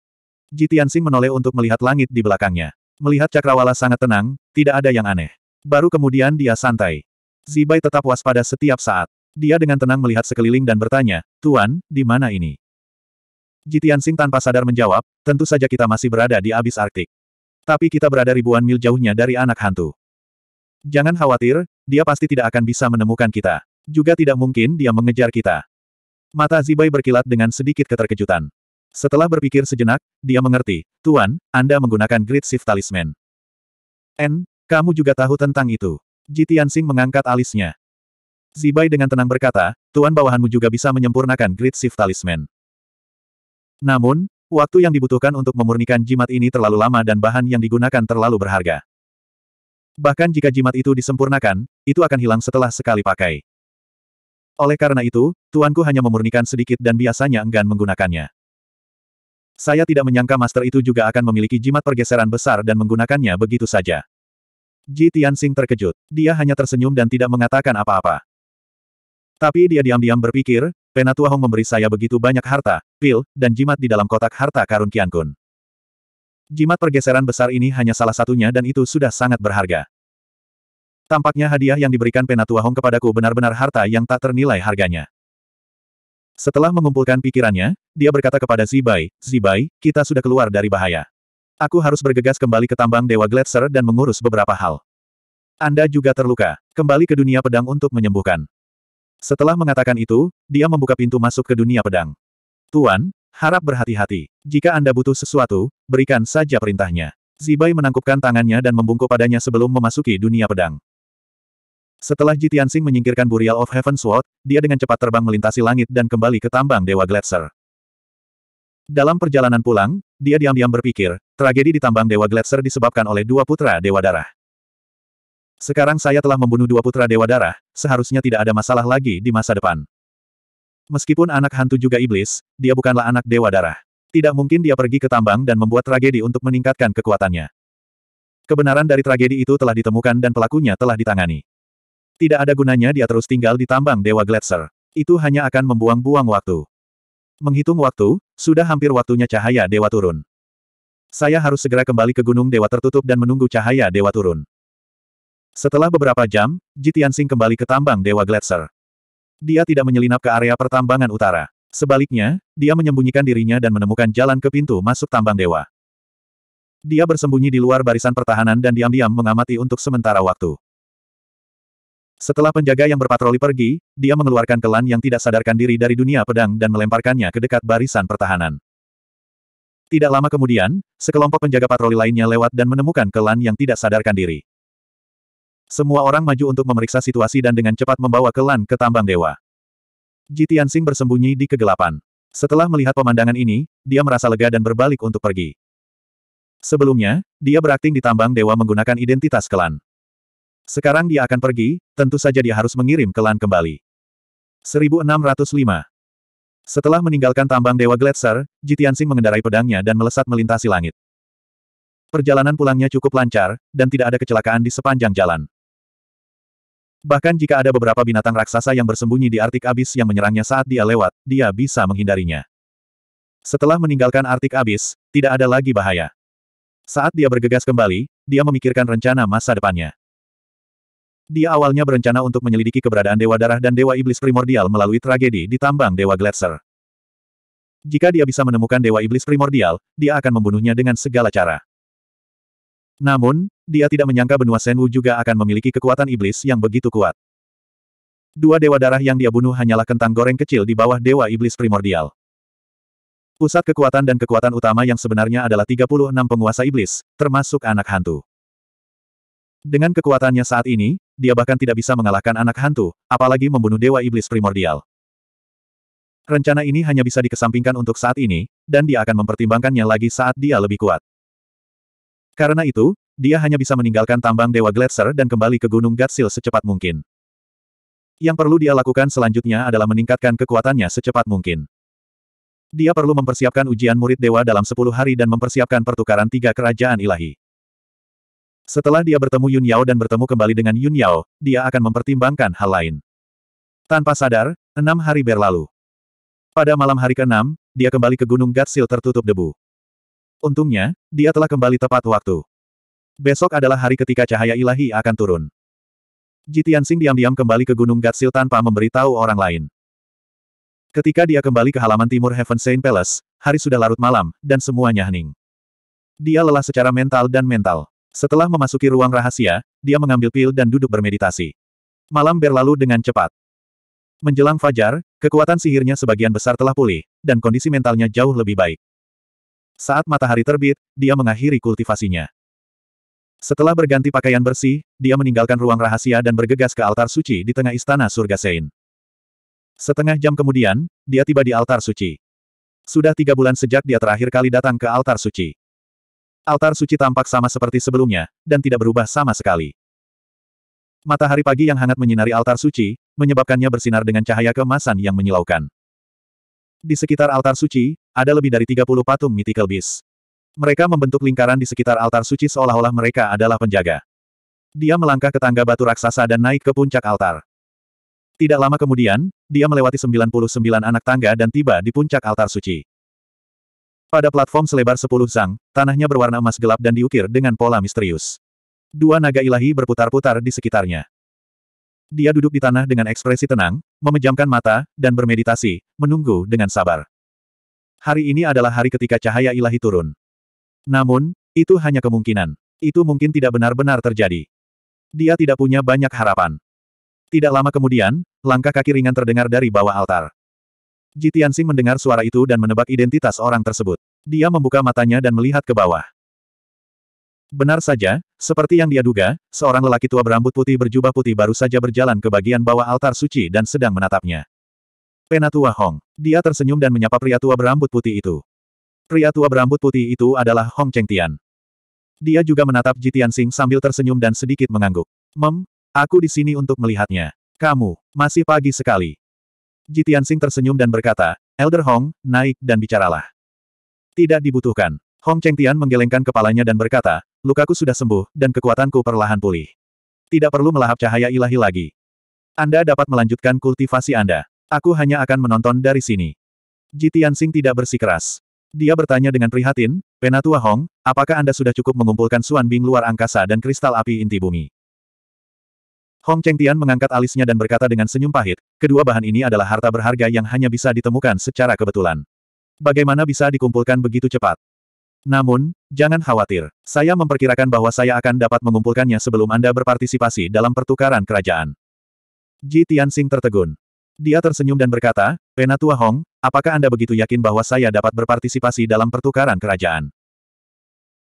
Jitiansing menoleh untuk melihat langit di belakangnya. Melihat cakrawala sangat tenang, tidak ada yang aneh. Baru kemudian dia santai. Zibai tetap waspada setiap saat. Dia dengan tenang melihat sekeliling dan bertanya, Tuan, di mana ini? Jitian Sing tanpa sadar menjawab, tentu saja kita masih berada di abis Arktik. Tapi kita berada ribuan mil jauhnya dari anak hantu. Jangan khawatir, dia pasti tidak akan bisa menemukan kita. Juga tidak mungkin dia mengejar kita. Mata Zibai berkilat dengan sedikit keterkejutan. Setelah berpikir sejenak, dia mengerti, Tuan, Anda menggunakan Great Shift Talisman. N, kamu juga tahu tentang itu. Jitian Sing mengangkat alisnya. Zibai dengan tenang berkata, Tuan bawahanmu juga bisa menyempurnakan Great Shift Talisman. Namun, waktu yang dibutuhkan untuk memurnikan jimat ini terlalu lama dan bahan yang digunakan terlalu berharga. Bahkan jika jimat itu disempurnakan, itu akan hilang setelah sekali pakai. Oleh karena itu, tuanku hanya memurnikan sedikit dan biasanya enggan menggunakannya. Saya tidak menyangka master itu juga akan memiliki jimat pergeseran besar dan menggunakannya begitu saja. Ji Tianxing terkejut. Dia hanya tersenyum dan tidak mengatakan apa-apa. Tapi dia diam-diam berpikir, Penatua Hong memberi saya begitu banyak harta, pil, dan jimat di dalam kotak harta karun Kiankun. Jimat pergeseran besar ini hanya salah satunya dan itu sudah sangat berharga. Tampaknya hadiah yang diberikan Penatua Hong kepadaku benar-benar harta yang tak ternilai harganya. Setelah mengumpulkan pikirannya, dia berkata kepada Zibai, Zibai, kita sudah keluar dari bahaya. Aku harus bergegas kembali ke tambang Dewa Gletser dan mengurus beberapa hal. Anda juga terluka. Kembali ke dunia pedang untuk menyembuhkan. Setelah mengatakan itu, dia membuka pintu masuk ke dunia pedang. Tuan, Harap berhati-hati. Jika Anda butuh sesuatu, berikan saja perintahnya. Zibai menangkupkan tangannya dan membungkuk padanya sebelum memasuki dunia pedang. Setelah Jitiansing menyingkirkan Burial of Heaven Sword, dia dengan cepat terbang melintasi langit dan kembali ke tambang Dewa Gletser. Dalam perjalanan pulang, dia diam-diam berpikir, tragedi di tambang Dewa Gletser disebabkan oleh dua putra Dewa Darah. Sekarang saya telah membunuh dua putra Dewa Darah, seharusnya tidak ada masalah lagi di masa depan. Meskipun anak hantu juga iblis, dia bukanlah anak dewa darah. Tidak mungkin dia pergi ke tambang dan membuat tragedi untuk meningkatkan kekuatannya. Kebenaran dari tragedi itu telah ditemukan dan pelakunya telah ditangani. Tidak ada gunanya dia terus tinggal di tambang Dewa Gletser. Itu hanya akan membuang-buang waktu. Menghitung waktu, sudah hampir waktunya cahaya Dewa turun. Saya harus segera kembali ke Gunung Dewa tertutup dan menunggu cahaya Dewa turun. Setelah beberapa jam, Jitian Jitiansing kembali ke tambang Dewa Gletser. Dia tidak menyelinap ke area pertambangan utara. Sebaliknya, dia menyembunyikan dirinya dan menemukan jalan ke pintu masuk tambang dewa. Dia bersembunyi di luar barisan pertahanan dan diam-diam mengamati untuk sementara waktu. Setelah penjaga yang berpatroli pergi, dia mengeluarkan kelan yang tidak sadarkan diri dari dunia pedang dan melemparkannya ke dekat barisan pertahanan. Tidak lama kemudian, sekelompok penjaga patroli lainnya lewat dan menemukan kelan yang tidak sadarkan diri. Semua orang maju untuk memeriksa situasi dan dengan cepat membawa Kelan ke tambang dewa. Ji bersembunyi di kegelapan. Setelah melihat pemandangan ini, dia merasa lega dan berbalik untuk pergi. Sebelumnya, dia berakting di tambang dewa menggunakan identitas Kelan. Sekarang dia akan pergi, tentu saja dia harus mengirim Kelan kembali. 1605 Setelah meninggalkan tambang dewa Gletser, Ji mengendarai pedangnya dan melesat melintasi langit. Perjalanan pulangnya cukup lancar, dan tidak ada kecelakaan di sepanjang jalan. Bahkan jika ada beberapa binatang raksasa yang bersembunyi di Artik Abis yang menyerangnya saat dia lewat, dia bisa menghindarinya. Setelah meninggalkan Artik Abis, tidak ada lagi bahaya. Saat dia bergegas kembali, dia memikirkan rencana masa depannya. Dia awalnya berencana untuk menyelidiki keberadaan Dewa Darah dan Dewa Iblis Primordial melalui tragedi di tambang Dewa Gletser. Jika dia bisa menemukan Dewa Iblis Primordial, dia akan membunuhnya dengan segala cara. Namun, dia tidak menyangka benua Senwu juga akan memiliki kekuatan iblis yang begitu kuat. Dua dewa darah yang dia bunuh hanyalah kentang goreng kecil di bawah dewa iblis primordial. Pusat kekuatan dan kekuatan utama yang sebenarnya adalah 36 penguasa iblis, termasuk anak hantu. Dengan kekuatannya saat ini, dia bahkan tidak bisa mengalahkan anak hantu, apalagi membunuh dewa iblis primordial. Rencana ini hanya bisa dikesampingkan untuk saat ini, dan dia akan mempertimbangkannya lagi saat dia lebih kuat. Karena itu, dia hanya bisa meninggalkan tambang Dewa Gletser dan kembali ke Gunung Gatsil secepat mungkin. Yang perlu dia lakukan selanjutnya adalah meningkatkan kekuatannya secepat mungkin. Dia perlu mempersiapkan ujian murid dewa dalam 10 hari dan mempersiapkan pertukaran tiga kerajaan ilahi. Setelah dia bertemu Yun Yao dan bertemu kembali dengan Yun Yao, dia akan mempertimbangkan hal lain. Tanpa sadar, enam hari berlalu. Pada malam hari ke-6, dia kembali ke Gunung Gatsil tertutup debu. Untungnya, dia telah kembali tepat waktu. Besok adalah hari ketika cahaya ilahi akan turun. Jitian Sing diam-diam kembali ke Gunung Gatsil tanpa memberitahu orang lain. Ketika dia kembali ke halaman timur Heaven Saint Palace, hari sudah larut malam, dan semuanya hening. Dia lelah secara mental dan mental. Setelah memasuki ruang rahasia, dia mengambil pil dan duduk bermeditasi. Malam berlalu dengan cepat. Menjelang fajar, kekuatan sihirnya sebagian besar telah pulih, dan kondisi mentalnya jauh lebih baik. Saat matahari terbit, dia mengakhiri kultivasinya. Setelah berganti pakaian bersih, dia meninggalkan ruang rahasia dan bergegas ke altar suci di tengah istana surga Sein. Setengah jam kemudian, dia tiba di altar suci. Sudah tiga bulan sejak dia terakhir kali datang ke altar suci. Altar suci tampak sama seperti sebelumnya, dan tidak berubah sama sekali. Matahari pagi yang hangat menyinari altar suci, menyebabkannya bersinar dengan cahaya kemasan yang menyilaukan. Di sekitar altar suci, ada lebih dari 30 patung mythical beast. Mereka membentuk lingkaran di sekitar altar suci seolah-olah mereka adalah penjaga. Dia melangkah ke tangga batu raksasa dan naik ke puncak altar. Tidak lama kemudian, dia melewati 99 anak tangga dan tiba di puncak altar suci. Pada platform selebar 10 zang, tanahnya berwarna emas gelap dan diukir dengan pola misterius. Dua naga ilahi berputar-putar di sekitarnya. Dia duduk di tanah dengan ekspresi tenang, memejamkan mata, dan bermeditasi, menunggu dengan sabar. Hari ini adalah hari ketika cahaya ilahi turun. Namun, itu hanya kemungkinan. Itu mungkin tidak benar-benar terjadi. Dia tidak punya banyak harapan. Tidak lama kemudian, langkah kaki ringan terdengar dari bawah altar. Jitiansing mendengar suara itu dan menebak identitas orang tersebut. Dia membuka matanya dan melihat ke bawah. Benar saja, seperti yang dia duga, seorang lelaki tua berambut putih berjubah putih baru saja berjalan ke bagian bawah altar suci dan sedang menatapnya. Penatua Hong. Dia tersenyum dan menyapa pria tua berambut putih itu. Pria tua berambut putih itu adalah Hong Cheng Tian. Dia juga menatap Jitian Sing sambil tersenyum dan sedikit mengangguk. Mem, aku di sini untuk melihatnya. Kamu, masih pagi sekali. Jitian Sing tersenyum dan berkata, Elder Hong, naik dan bicaralah. Tidak dibutuhkan. Hong Cheng Tian menggelengkan kepalanya dan berkata, lukaku sudah sembuh, dan kekuatanku perlahan pulih. Tidak perlu melahap cahaya ilahi lagi. Anda dapat melanjutkan kultivasi Anda. Aku hanya akan menonton dari sini. Ji Tianxing tidak bersikeras. Dia bertanya dengan prihatin, Penatua Hong, apakah Anda sudah cukup mengumpulkan Suan Bing luar angkasa dan kristal api inti bumi? Hong Cheng Tian mengangkat alisnya dan berkata dengan senyum pahit, kedua bahan ini adalah harta berharga yang hanya bisa ditemukan secara kebetulan. Bagaimana bisa dikumpulkan begitu cepat? Namun, jangan khawatir. Saya memperkirakan bahwa saya akan dapat mengumpulkannya sebelum Anda berpartisipasi dalam pertukaran kerajaan. Ji Tianxing tertegun. Dia tersenyum dan berkata, Penatua Hong, apakah Anda begitu yakin bahwa saya dapat berpartisipasi dalam pertukaran kerajaan?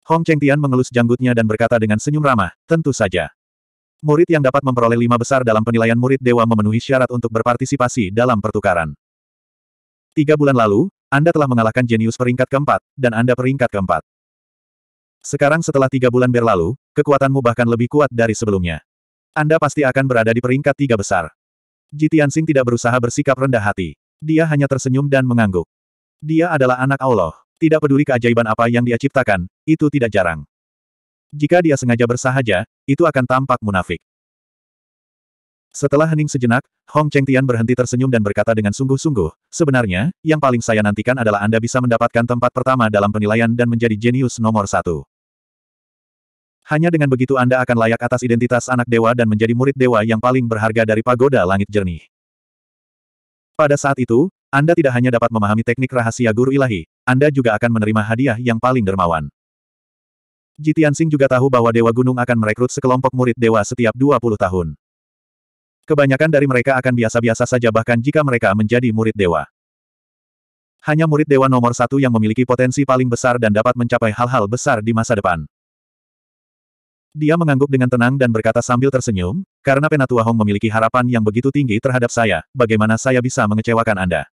Hong Chengtian mengelus janggutnya dan berkata dengan senyum ramah, tentu saja. Murid yang dapat memperoleh lima besar dalam penilaian murid dewa memenuhi syarat untuk berpartisipasi dalam pertukaran. Tiga bulan lalu, Anda telah mengalahkan jenius peringkat keempat, dan Anda peringkat keempat. Sekarang setelah tiga bulan berlalu, kekuatanmu bahkan lebih kuat dari sebelumnya. Anda pasti akan berada di peringkat tiga besar. Ji Tianxing tidak berusaha bersikap rendah hati. Dia hanya tersenyum dan mengangguk. Dia adalah anak Allah. Tidak peduli keajaiban apa yang dia ciptakan, itu tidak jarang. Jika dia sengaja bersahaja, itu akan tampak munafik. Setelah hening sejenak, Hong Cheng Tian berhenti tersenyum dan berkata dengan sungguh-sungguh, sebenarnya, yang paling saya nantikan adalah Anda bisa mendapatkan tempat pertama dalam penilaian dan menjadi jenius nomor satu. Hanya dengan begitu Anda akan layak atas identitas anak dewa dan menjadi murid dewa yang paling berharga dari pagoda langit jernih. Pada saat itu, Anda tidak hanya dapat memahami teknik rahasia guru ilahi, Anda juga akan menerima hadiah yang paling dermawan. Jitiansing juga tahu bahwa Dewa Gunung akan merekrut sekelompok murid dewa setiap 20 tahun. Kebanyakan dari mereka akan biasa-biasa saja bahkan jika mereka menjadi murid dewa. Hanya murid dewa nomor satu yang memiliki potensi paling besar dan dapat mencapai hal-hal besar di masa depan. Dia mengangguk dengan tenang dan berkata sambil tersenyum, karena Penatua Hong memiliki harapan yang begitu tinggi terhadap saya, bagaimana saya bisa mengecewakan Anda?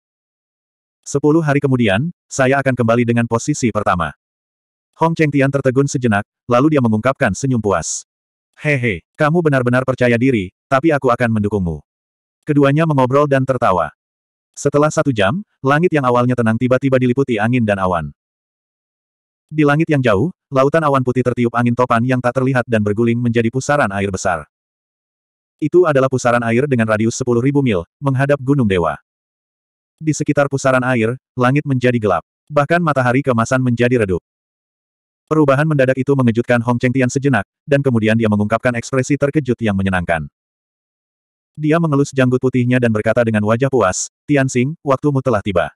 Sepuluh hari kemudian, saya akan kembali dengan posisi pertama. Hong Cheng Tian tertegun sejenak, lalu dia mengungkapkan senyum puas. Hehe, kamu benar-benar percaya diri, tapi aku akan mendukungmu. Keduanya mengobrol dan tertawa. Setelah satu jam, langit yang awalnya tenang tiba-tiba diliputi angin dan awan. Di langit yang jauh, Lautan awan putih tertiup angin topan yang tak terlihat dan berguling menjadi pusaran air besar. Itu adalah pusaran air dengan radius 10.000 mil, menghadap Gunung Dewa. Di sekitar pusaran air, langit menjadi gelap. Bahkan matahari kemasan menjadi redup. Perubahan mendadak itu mengejutkan Hong Cheng Tian sejenak, dan kemudian dia mengungkapkan ekspresi terkejut yang menyenangkan. Dia mengelus janggut putihnya dan berkata dengan wajah puas, Tianxing, waktumu telah tiba.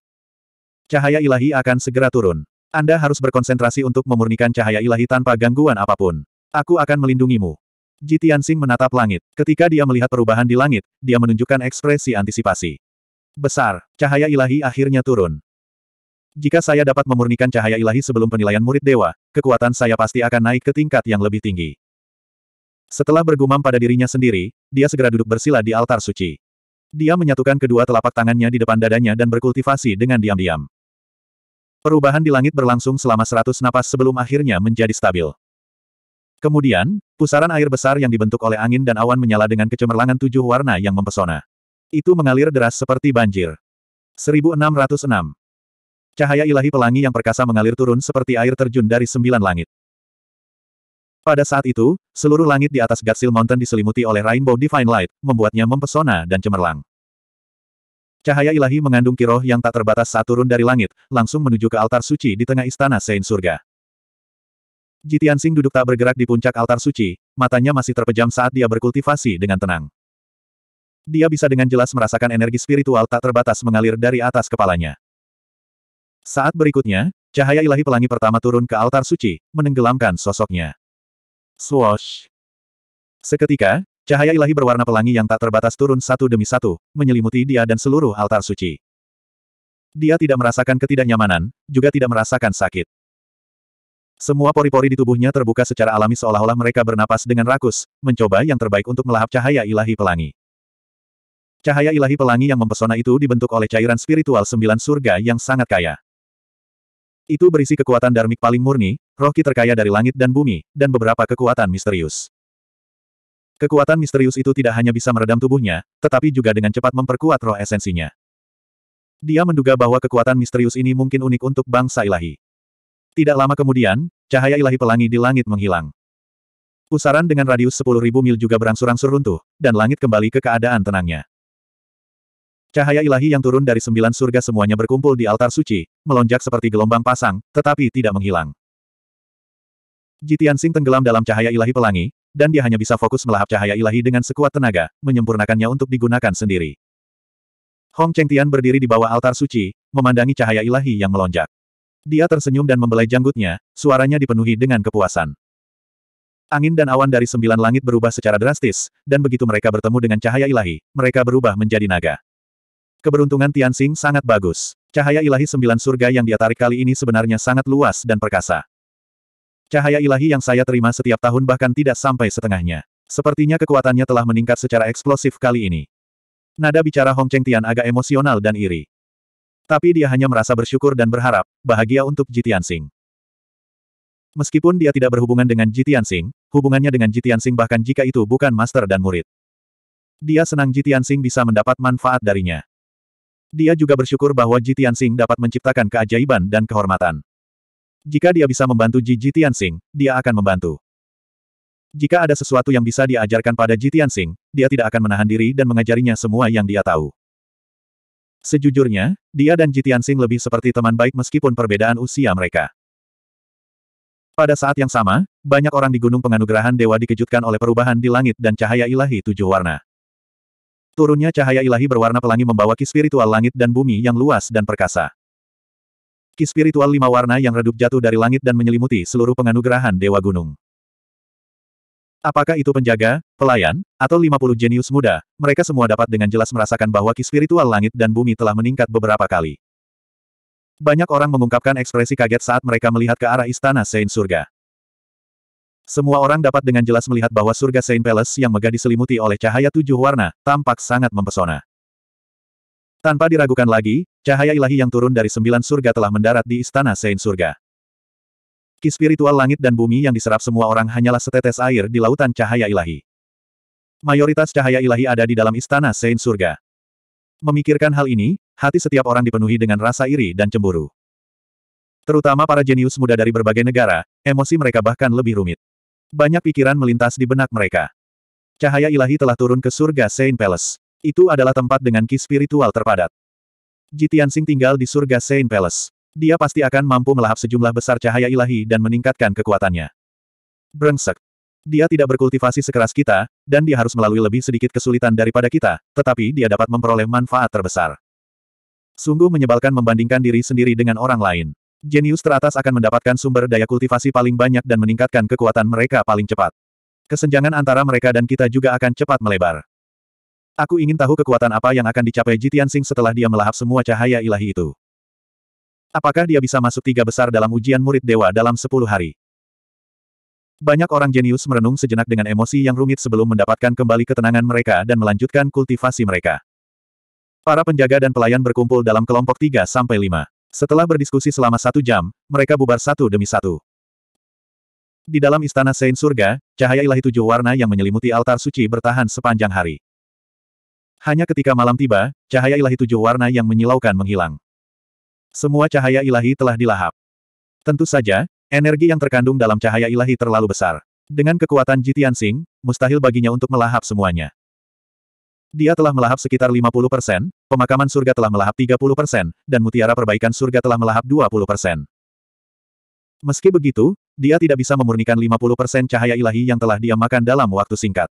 Cahaya ilahi akan segera turun. Anda harus berkonsentrasi untuk memurnikan cahaya ilahi tanpa gangguan apapun. Aku akan melindungimu. Ji Tianxing menatap langit. Ketika dia melihat perubahan di langit, dia menunjukkan ekspresi antisipasi. Besar, cahaya ilahi akhirnya turun. Jika saya dapat memurnikan cahaya ilahi sebelum penilaian murid dewa, kekuatan saya pasti akan naik ke tingkat yang lebih tinggi. Setelah bergumam pada dirinya sendiri, dia segera duduk bersila di altar suci. Dia menyatukan kedua telapak tangannya di depan dadanya dan berkultivasi dengan diam-diam. Perubahan di langit berlangsung selama seratus napas sebelum akhirnya menjadi stabil. Kemudian, pusaran air besar yang dibentuk oleh angin dan awan menyala dengan kecemerlangan tujuh warna yang mempesona. Itu mengalir deras seperti banjir. 1606. Cahaya ilahi pelangi yang perkasa mengalir turun seperti air terjun dari sembilan langit. Pada saat itu, seluruh langit di atas Gatsil Mountain diselimuti oleh Rainbow Divine Light, membuatnya mempesona dan cemerlang. Cahaya ilahi mengandung kiroh yang tak terbatas saat turun dari langit, langsung menuju ke altar suci di tengah istana Sein Surga. Jitian Sing duduk tak bergerak di puncak altar suci, matanya masih terpejam saat dia berkultivasi dengan tenang. Dia bisa dengan jelas merasakan energi spiritual tak terbatas mengalir dari atas kepalanya. Saat berikutnya, cahaya ilahi pelangi pertama turun ke altar suci, menenggelamkan sosoknya. Swosh. Seketika, Cahaya ilahi berwarna pelangi yang tak terbatas turun satu demi satu, menyelimuti dia dan seluruh altar suci. Dia tidak merasakan ketidaknyamanan, juga tidak merasakan sakit. Semua pori-pori di tubuhnya terbuka secara alami seolah-olah mereka bernapas dengan rakus, mencoba yang terbaik untuk melahap cahaya ilahi pelangi. Cahaya ilahi pelangi yang mempesona itu dibentuk oleh cairan spiritual sembilan surga yang sangat kaya. Itu berisi kekuatan darmik paling murni, roh terkaya dari langit dan bumi, dan beberapa kekuatan misterius. Kekuatan misterius itu tidak hanya bisa meredam tubuhnya, tetapi juga dengan cepat memperkuat roh esensinya. Dia menduga bahwa kekuatan misterius ini mungkin unik untuk bangsa ilahi. Tidak lama kemudian, cahaya ilahi pelangi di langit menghilang. Pusaran dengan radius 10.000 mil juga berangsur-angsur runtuh, dan langit kembali ke keadaan tenangnya. Cahaya ilahi yang turun dari sembilan surga semuanya berkumpul di altar suci, melonjak seperti gelombang pasang, tetapi tidak menghilang. Jitian Sing tenggelam dalam cahaya ilahi pelangi, dan dia hanya bisa fokus melahap cahaya ilahi dengan sekuat tenaga, menyempurnakannya untuk digunakan sendiri. Hong Cheng Tian berdiri di bawah altar suci, memandangi cahaya ilahi yang melonjak. Dia tersenyum dan membelai janggutnya, suaranya dipenuhi dengan kepuasan. Angin dan awan dari sembilan langit berubah secara drastis, dan begitu mereka bertemu dengan cahaya ilahi, mereka berubah menjadi naga. Keberuntungan Tian Tianxing sangat bagus. Cahaya ilahi sembilan surga yang dia tarik kali ini sebenarnya sangat luas dan perkasa. Cahaya ilahi yang saya terima setiap tahun bahkan tidak sampai setengahnya. Sepertinya kekuatannya telah meningkat secara eksplosif kali ini. Nada bicara Hong Cheng Tian agak emosional dan iri. Tapi dia hanya merasa bersyukur dan berharap, bahagia untuk Jitian Sing. Meskipun dia tidak berhubungan dengan Jitian Sing, hubungannya dengan Jitian Sing bahkan jika itu bukan master dan murid. Dia senang Jitian Sing bisa mendapat manfaat darinya. Dia juga bersyukur bahwa Jitian Sing dapat menciptakan keajaiban dan kehormatan. Jika dia bisa membantu Ji Tianxing, dia akan membantu. Jika ada sesuatu yang bisa diajarkan pada Ji Tianxing, dia tidak akan menahan diri dan mengajarinya semua yang dia tahu. Sejujurnya, dia dan Ji Tianxing lebih seperti teman baik meskipun perbedaan usia mereka. Pada saat yang sama, banyak orang di Gunung Penganugerahan Dewa dikejutkan oleh perubahan di langit dan cahaya ilahi tujuh warna. Turunnya cahaya ilahi berwarna pelangi membawa ki spiritual langit dan bumi yang luas dan perkasa. Ki spiritual lima warna yang redup jatuh dari langit dan menyelimuti seluruh penganugerahan Dewa Gunung. Apakah itu penjaga, pelayan, atau 50 jenius muda, mereka semua dapat dengan jelas merasakan bahwa ki spiritual langit dan bumi telah meningkat beberapa kali. Banyak orang mengungkapkan ekspresi kaget saat mereka melihat ke arah istana Saint Surga. Semua orang dapat dengan jelas melihat bahwa surga Saint Palace yang megah diselimuti oleh cahaya tujuh warna, tampak sangat mempesona. Tanpa diragukan lagi, cahaya ilahi yang turun dari sembilan surga telah mendarat di istana Sein Surga. Ki spiritual langit dan bumi yang diserap semua orang hanyalah setetes air di lautan cahaya ilahi. Mayoritas cahaya ilahi ada di dalam istana Sein Surga. Memikirkan hal ini, hati setiap orang dipenuhi dengan rasa iri dan cemburu. Terutama para jenius muda dari berbagai negara, emosi mereka bahkan lebih rumit. Banyak pikiran melintas di benak mereka. Cahaya ilahi telah turun ke surga Saint Palace. Itu adalah tempat dengan ki spiritual terpadat. Jitian Sing tinggal di surga Saint Palace. Dia pasti akan mampu melahap sejumlah besar cahaya ilahi dan meningkatkan kekuatannya. Brengsek. Dia tidak berkultivasi sekeras kita, dan dia harus melalui lebih sedikit kesulitan daripada kita, tetapi dia dapat memperoleh manfaat terbesar. Sungguh menyebalkan membandingkan diri sendiri dengan orang lain. Jenius teratas akan mendapatkan sumber daya kultivasi paling banyak dan meningkatkan kekuatan mereka paling cepat. Kesenjangan antara mereka dan kita juga akan cepat melebar. Aku ingin tahu kekuatan apa yang akan dicapai Jitian Sing setelah dia melahap semua cahaya ilahi itu. Apakah dia bisa masuk tiga besar dalam ujian murid dewa dalam sepuluh hari? Banyak orang jenius merenung sejenak dengan emosi yang rumit sebelum mendapatkan kembali ketenangan mereka dan melanjutkan kultivasi mereka. Para penjaga dan pelayan berkumpul dalam kelompok tiga sampai lima. Setelah berdiskusi selama satu jam, mereka bubar satu demi satu. Di dalam istana Sein Surga, cahaya ilahi tujuh warna yang menyelimuti altar suci bertahan sepanjang hari. Hanya ketika malam tiba, cahaya ilahi tujuh warna yang menyilaukan menghilang. Semua cahaya ilahi telah dilahap. Tentu saja, energi yang terkandung dalam cahaya ilahi terlalu besar. Dengan kekuatan Jitian Sing, mustahil baginya untuk melahap semuanya. Dia telah melahap sekitar 50 persen, pemakaman surga telah melahap 30 persen, dan mutiara perbaikan surga telah melahap 20 persen. Meski begitu, dia tidak bisa memurnikan 50% persen cahaya ilahi yang telah dia makan dalam waktu singkat.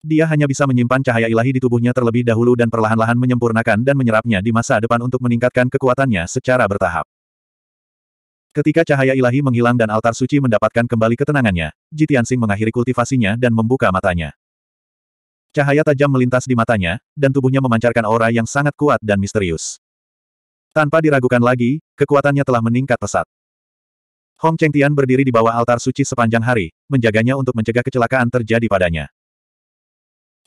Dia hanya bisa menyimpan cahaya ilahi di tubuhnya terlebih dahulu dan perlahan-lahan menyempurnakan dan menyerapnya di masa depan untuk meningkatkan kekuatannya secara bertahap. Ketika cahaya ilahi menghilang dan altar suci mendapatkan kembali ketenangannya, Jitiansing mengakhiri kultivasinya dan membuka matanya. Cahaya tajam melintas di matanya, dan tubuhnya memancarkan aura yang sangat kuat dan misterius. Tanpa diragukan lagi, kekuatannya telah meningkat pesat. Hong Cheng Tian berdiri di bawah altar suci sepanjang hari, menjaganya untuk mencegah kecelakaan terjadi padanya.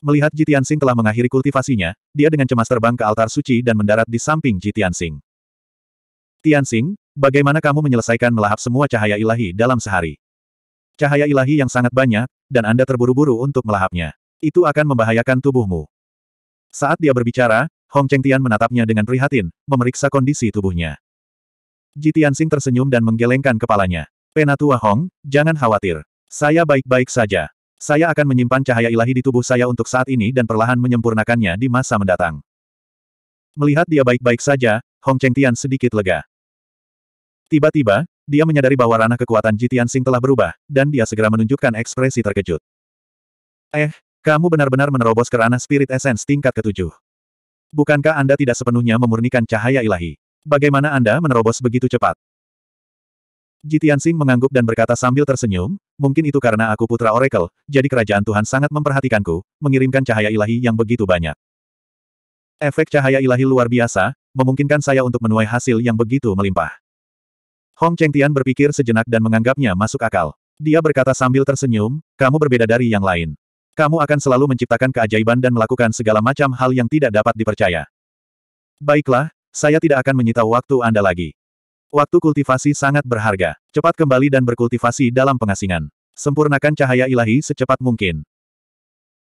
Melihat Ji Tianxing telah mengakhiri kultivasinya, dia dengan cemas terbang ke altar suci dan mendarat di samping Ji Tianxing. Tianxing, bagaimana kamu menyelesaikan melahap semua cahaya ilahi dalam sehari? Cahaya ilahi yang sangat banyak, dan Anda terburu-buru untuk melahapnya. Itu akan membahayakan tubuhmu. Saat dia berbicara, Hong Cheng Tian menatapnya dengan prihatin, memeriksa kondisi tubuhnya. Ji Tianxing tersenyum dan menggelengkan kepalanya. Penatua Hong, jangan khawatir. Saya baik-baik saja. Saya akan menyimpan cahaya ilahi di tubuh saya untuk saat ini dan perlahan menyempurnakannya di masa mendatang. Melihat dia baik-baik saja, Hong Cheng Tian sedikit lega. Tiba-tiba, dia menyadari bahwa ranah kekuatan Jitian Sing telah berubah, dan dia segera menunjukkan ekspresi terkejut. Eh, kamu benar-benar menerobos ke ranah spirit essence tingkat ketujuh. Bukankah Anda tidak sepenuhnya memurnikan cahaya ilahi? Bagaimana Anda menerobos begitu cepat? Jitian Sing mengangguk dan berkata sambil tersenyum, mungkin itu karena aku putra Oracle, jadi kerajaan Tuhan sangat memperhatikanku, mengirimkan cahaya ilahi yang begitu banyak. Efek cahaya ilahi luar biasa, memungkinkan saya untuk menuai hasil yang begitu melimpah. Hong Chengtian berpikir sejenak dan menganggapnya masuk akal. Dia berkata sambil tersenyum, kamu berbeda dari yang lain. Kamu akan selalu menciptakan keajaiban dan melakukan segala macam hal yang tidak dapat dipercaya. Baiklah, saya tidak akan menyita waktu Anda lagi. Waktu kultivasi sangat berharga. Cepat kembali dan berkultivasi dalam pengasingan. Sempurnakan cahaya ilahi secepat mungkin.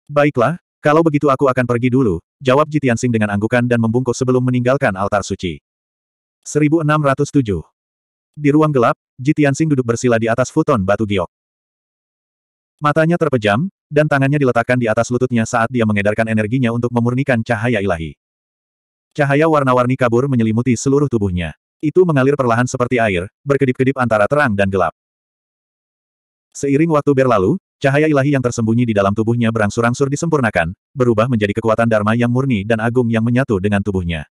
Baiklah, kalau begitu aku akan pergi dulu, jawab Jitiansing dengan anggukan dan membungkuk sebelum meninggalkan altar suci. 1607 Di ruang gelap, Jitiansing duduk bersila di atas futon batu giok. Matanya terpejam, dan tangannya diletakkan di atas lututnya saat dia mengedarkan energinya untuk memurnikan cahaya ilahi. Cahaya warna-warni kabur menyelimuti seluruh tubuhnya. Itu mengalir perlahan seperti air, berkedip-kedip antara terang dan gelap. Seiring waktu berlalu, cahaya ilahi yang tersembunyi di dalam tubuhnya berangsur-angsur disempurnakan, berubah menjadi kekuatan Dharma yang murni dan agung yang menyatu dengan tubuhnya.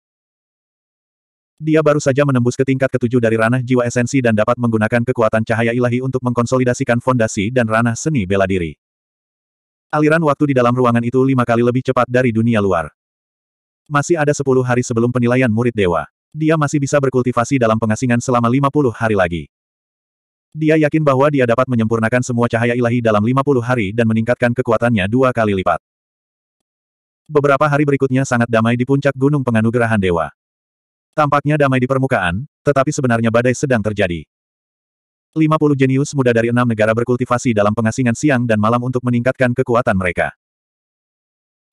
Dia baru saja menembus ke tingkat ketujuh dari ranah jiwa esensi dan dapat menggunakan kekuatan cahaya ilahi untuk mengkonsolidasikan fondasi dan ranah seni bela diri. Aliran waktu di dalam ruangan itu lima kali lebih cepat dari dunia luar. Masih ada sepuluh hari sebelum penilaian murid dewa. Dia masih bisa berkultivasi dalam pengasingan selama 50 hari lagi. Dia yakin bahwa dia dapat menyempurnakan semua cahaya ilahi dalam 50 hari dan meningkatkan kekuatannya dua kali lipat. Beberapa hari berikutnya sangat damai di puncak Gunung Penganugerahan Dewa. Tampaknya damai di permukaan, tetapi sebenarnya badai sedang terjadi. 50 jenius muda dari enam negara berkultivasi dalam pengasingan siang dan malam untuk meningkatkan kekuatan mereka.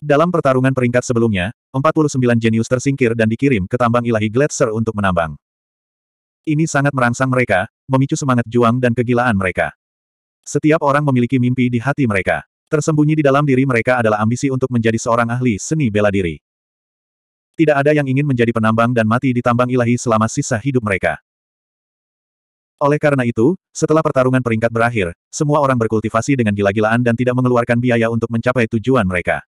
Dalam pertarungan peringkat sebelumnya, 49 jenius tersingkir dan dikirim ke tambang ilahi Gletser untuk menambang. Ini sangat merangsang mereka, memicu semangat juang dan kegilaan mereka. Setiap orang memiliki mimpi di hati mereka. Tersembunyi di dalam diri mereka adalah ambisi untuk menjadi seorang ahli seni bela diri. Tidak ada yang ingin menjadi penambang dan mati di tambang ilahi selama sisa hidup mereka. Oleh karena itu, setelah pertarungan peringkat berakhir, semua orang berkultivasi dengan gila-gilaan dan tidak mengeluarkan biaya untuk mencapai tujuan mereka.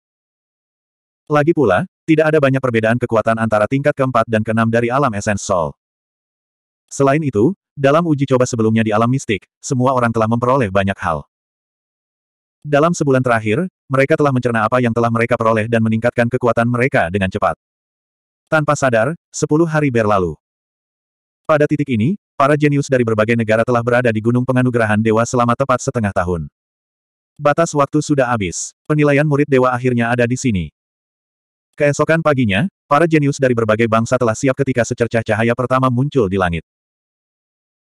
Lagi pula, tidak ada banyak perbedaan kekuatan antara tingkat keempat dan keenam dari alam esens Sol. Selain itu, dalam uji coba sebelumnya di alam mistik, semua orang telah memperoleh banyak hal. Dalam sebulan terakhir, mereka telah mencerna apa yang telah mereka peroleh dan meningkatkan kekuatan mereka dengan cepat. Tanpa sadar, sepuluh hari berlalu. Pada titik ini, para jenius dari berbagai negara telah berada di Gunung Penganugerahan Dewa selama tepat setengah tahun. Batas waktu sudah habis. Penilaian murid dewa akhirnya ada di sini. Keesokan paginya, para jenius dari berbagai bangsa telah siap ketika secercah cahaya pertama muncul di langit.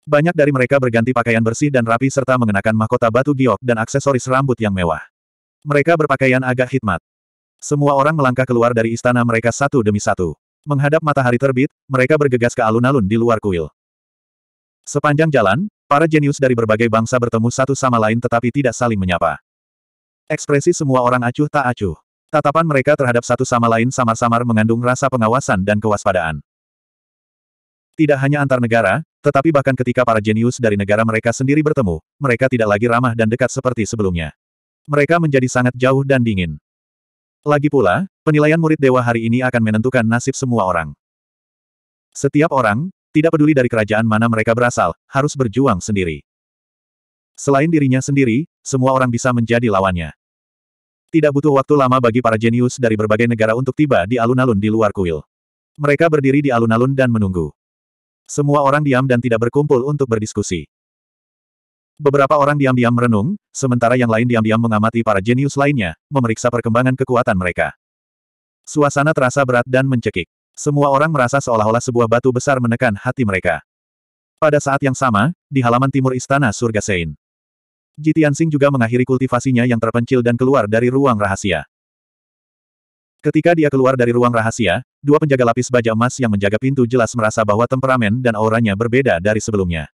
Banyak dari mereka berganti pakaian bersih dan rapi serta mengenakan mahkota batu giok dan aksesoris rambut yang mewah. Mereka berpakaian agak hikmat. Semua orang melangkah keluar dari istana mereka satu demi satu. Menghadap matahari terbit, mereka bergegas ke alun-alun di luar kuil. Sepanjang jalan, para jenius dari berbagai bangsa bertemu satu sama lain tetapi tidak saling menyapa. Ekspresi semua orang acuh tak acuh. Tatapan mereka terhadap satu sama lain samar-samar mengandung rasa pengawasan dan kewaspadaan. Tidak hanya antar negara, tetapi bahkan ketika para jenius dari negara mereka sendiri bertemu, mereka tidak lagi ramah dan dekat seperti sebelumnya. Mereka menjadi sangat jauh dan dingin. Lagi pula, penilaian murid dewa hari ini akan menentukan nasib semua orang. Setiap orang, tidak peduli dari kerajaan mana mereka berasal, harus berjuang sendiri. Selain dirinya sendiri, semua orang bisa menjadi lawannya. Tidak butuh waktu lama bagi para jenius dari berbagai negara untuk tiba di alun-alun di luar kuil. Mereka berdiri di alun-alun dan menunggu. Semua orang diam dan tidak berkumpul untuk berdiskusi. Beberapa orang diam-diam merenung, sementara yang lain diam-diam mengamati para jenius lainnya, memeriksa perkembangan kekuatan mereka. Suasana terasa berat dan mencekik. Semua orang merasa seolah-olah sebuah batu besar menekan hati mereka. Pada saat yang sama, di halaman timur istana surga Sein. Ji Tianxing juga mengakhiri kultivasinya yang terpencil dan keluar dari ruang rahasia. Ketika dia keluar dari ruang rahasia, dua penjaga lapis baja emas yang menjaga pintu jelas merasa bahwa temperamen dan auranya berbeda dari sebelumnya.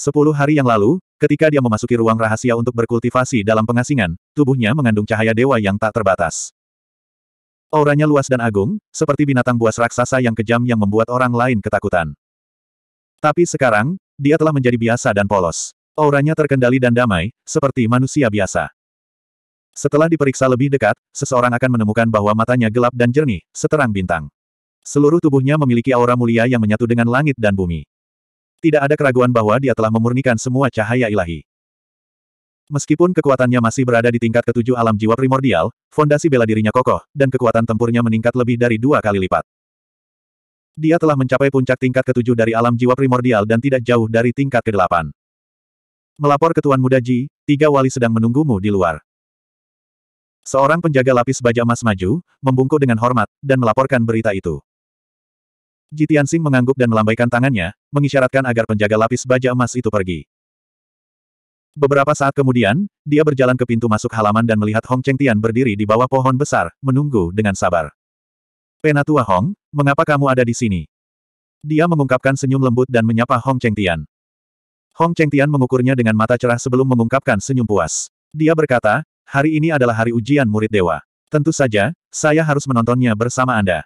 Sepuluh hari yang lalu, ketika dia memasuki ruang rahasia untuk berkultivasi dalam pengasingan, tubuhnya mengandung cahaya dewa yang tak terbatas. Auranya luas dan agung, seperti binatang buas raksasa yang kejam yang membuat orang lain ketakutan. Tapi sekarang, dia telah menjadi biasa dan polos. Auranya terkendali dan damai, seperti manusia biasa. Setelah diperiksa lebih dekat, seseorang akan menemukan bahwa matanya gelap dan jernih, seterang bintang. Seluruh tubuhnya memiliki aura mulia yang menyatu dengan langit dan bumi. Tidak ada keraguan bahwa dia telah memurnikan semua cahaya ilahi. Meskipun kekuatannya masih berada di tingkat ketujuh alam jiwa primordial, fondasi bela dirinya kokoh, dan kekuatan tempurnya meningkat lebih dari dua kali lipat. Dia telah mencapai puncak tingkat ketujuh dari alam jiwa primordial dan tidak jauh dari tingkat kedelapan. Melapor ke Tuan Muda Ji, tiga wali sedang menunggumu di luar. Seorang penjaga lapis baja emas maju, membungkuk dengan hormat, dan melaporkan berita itu. Ji Tianxing mengangguk dan melambaikan tangannya, mengisyaratkan agar penjaga lapis baja emas itu pergi. Beberapa saat kemudian, dia berjalan ke pintu masuk halaman dan melihat Hong Cheng Tian berdiri di bawah pohon besar, menunggu dengan sabar. Penatua Hong, mengapa kamu ada di sini? Dia mengungkapkan senyum lembut dan menyapa Hong Cheng Tian. Hong Chengtian mengukurnya dengan mata cerah sebelum mengungkapkan senyum puas. Dia berkata, hari ini adalah hari ujian murid dewa. Tentu saja, saya harus menontonnya bersama Anda.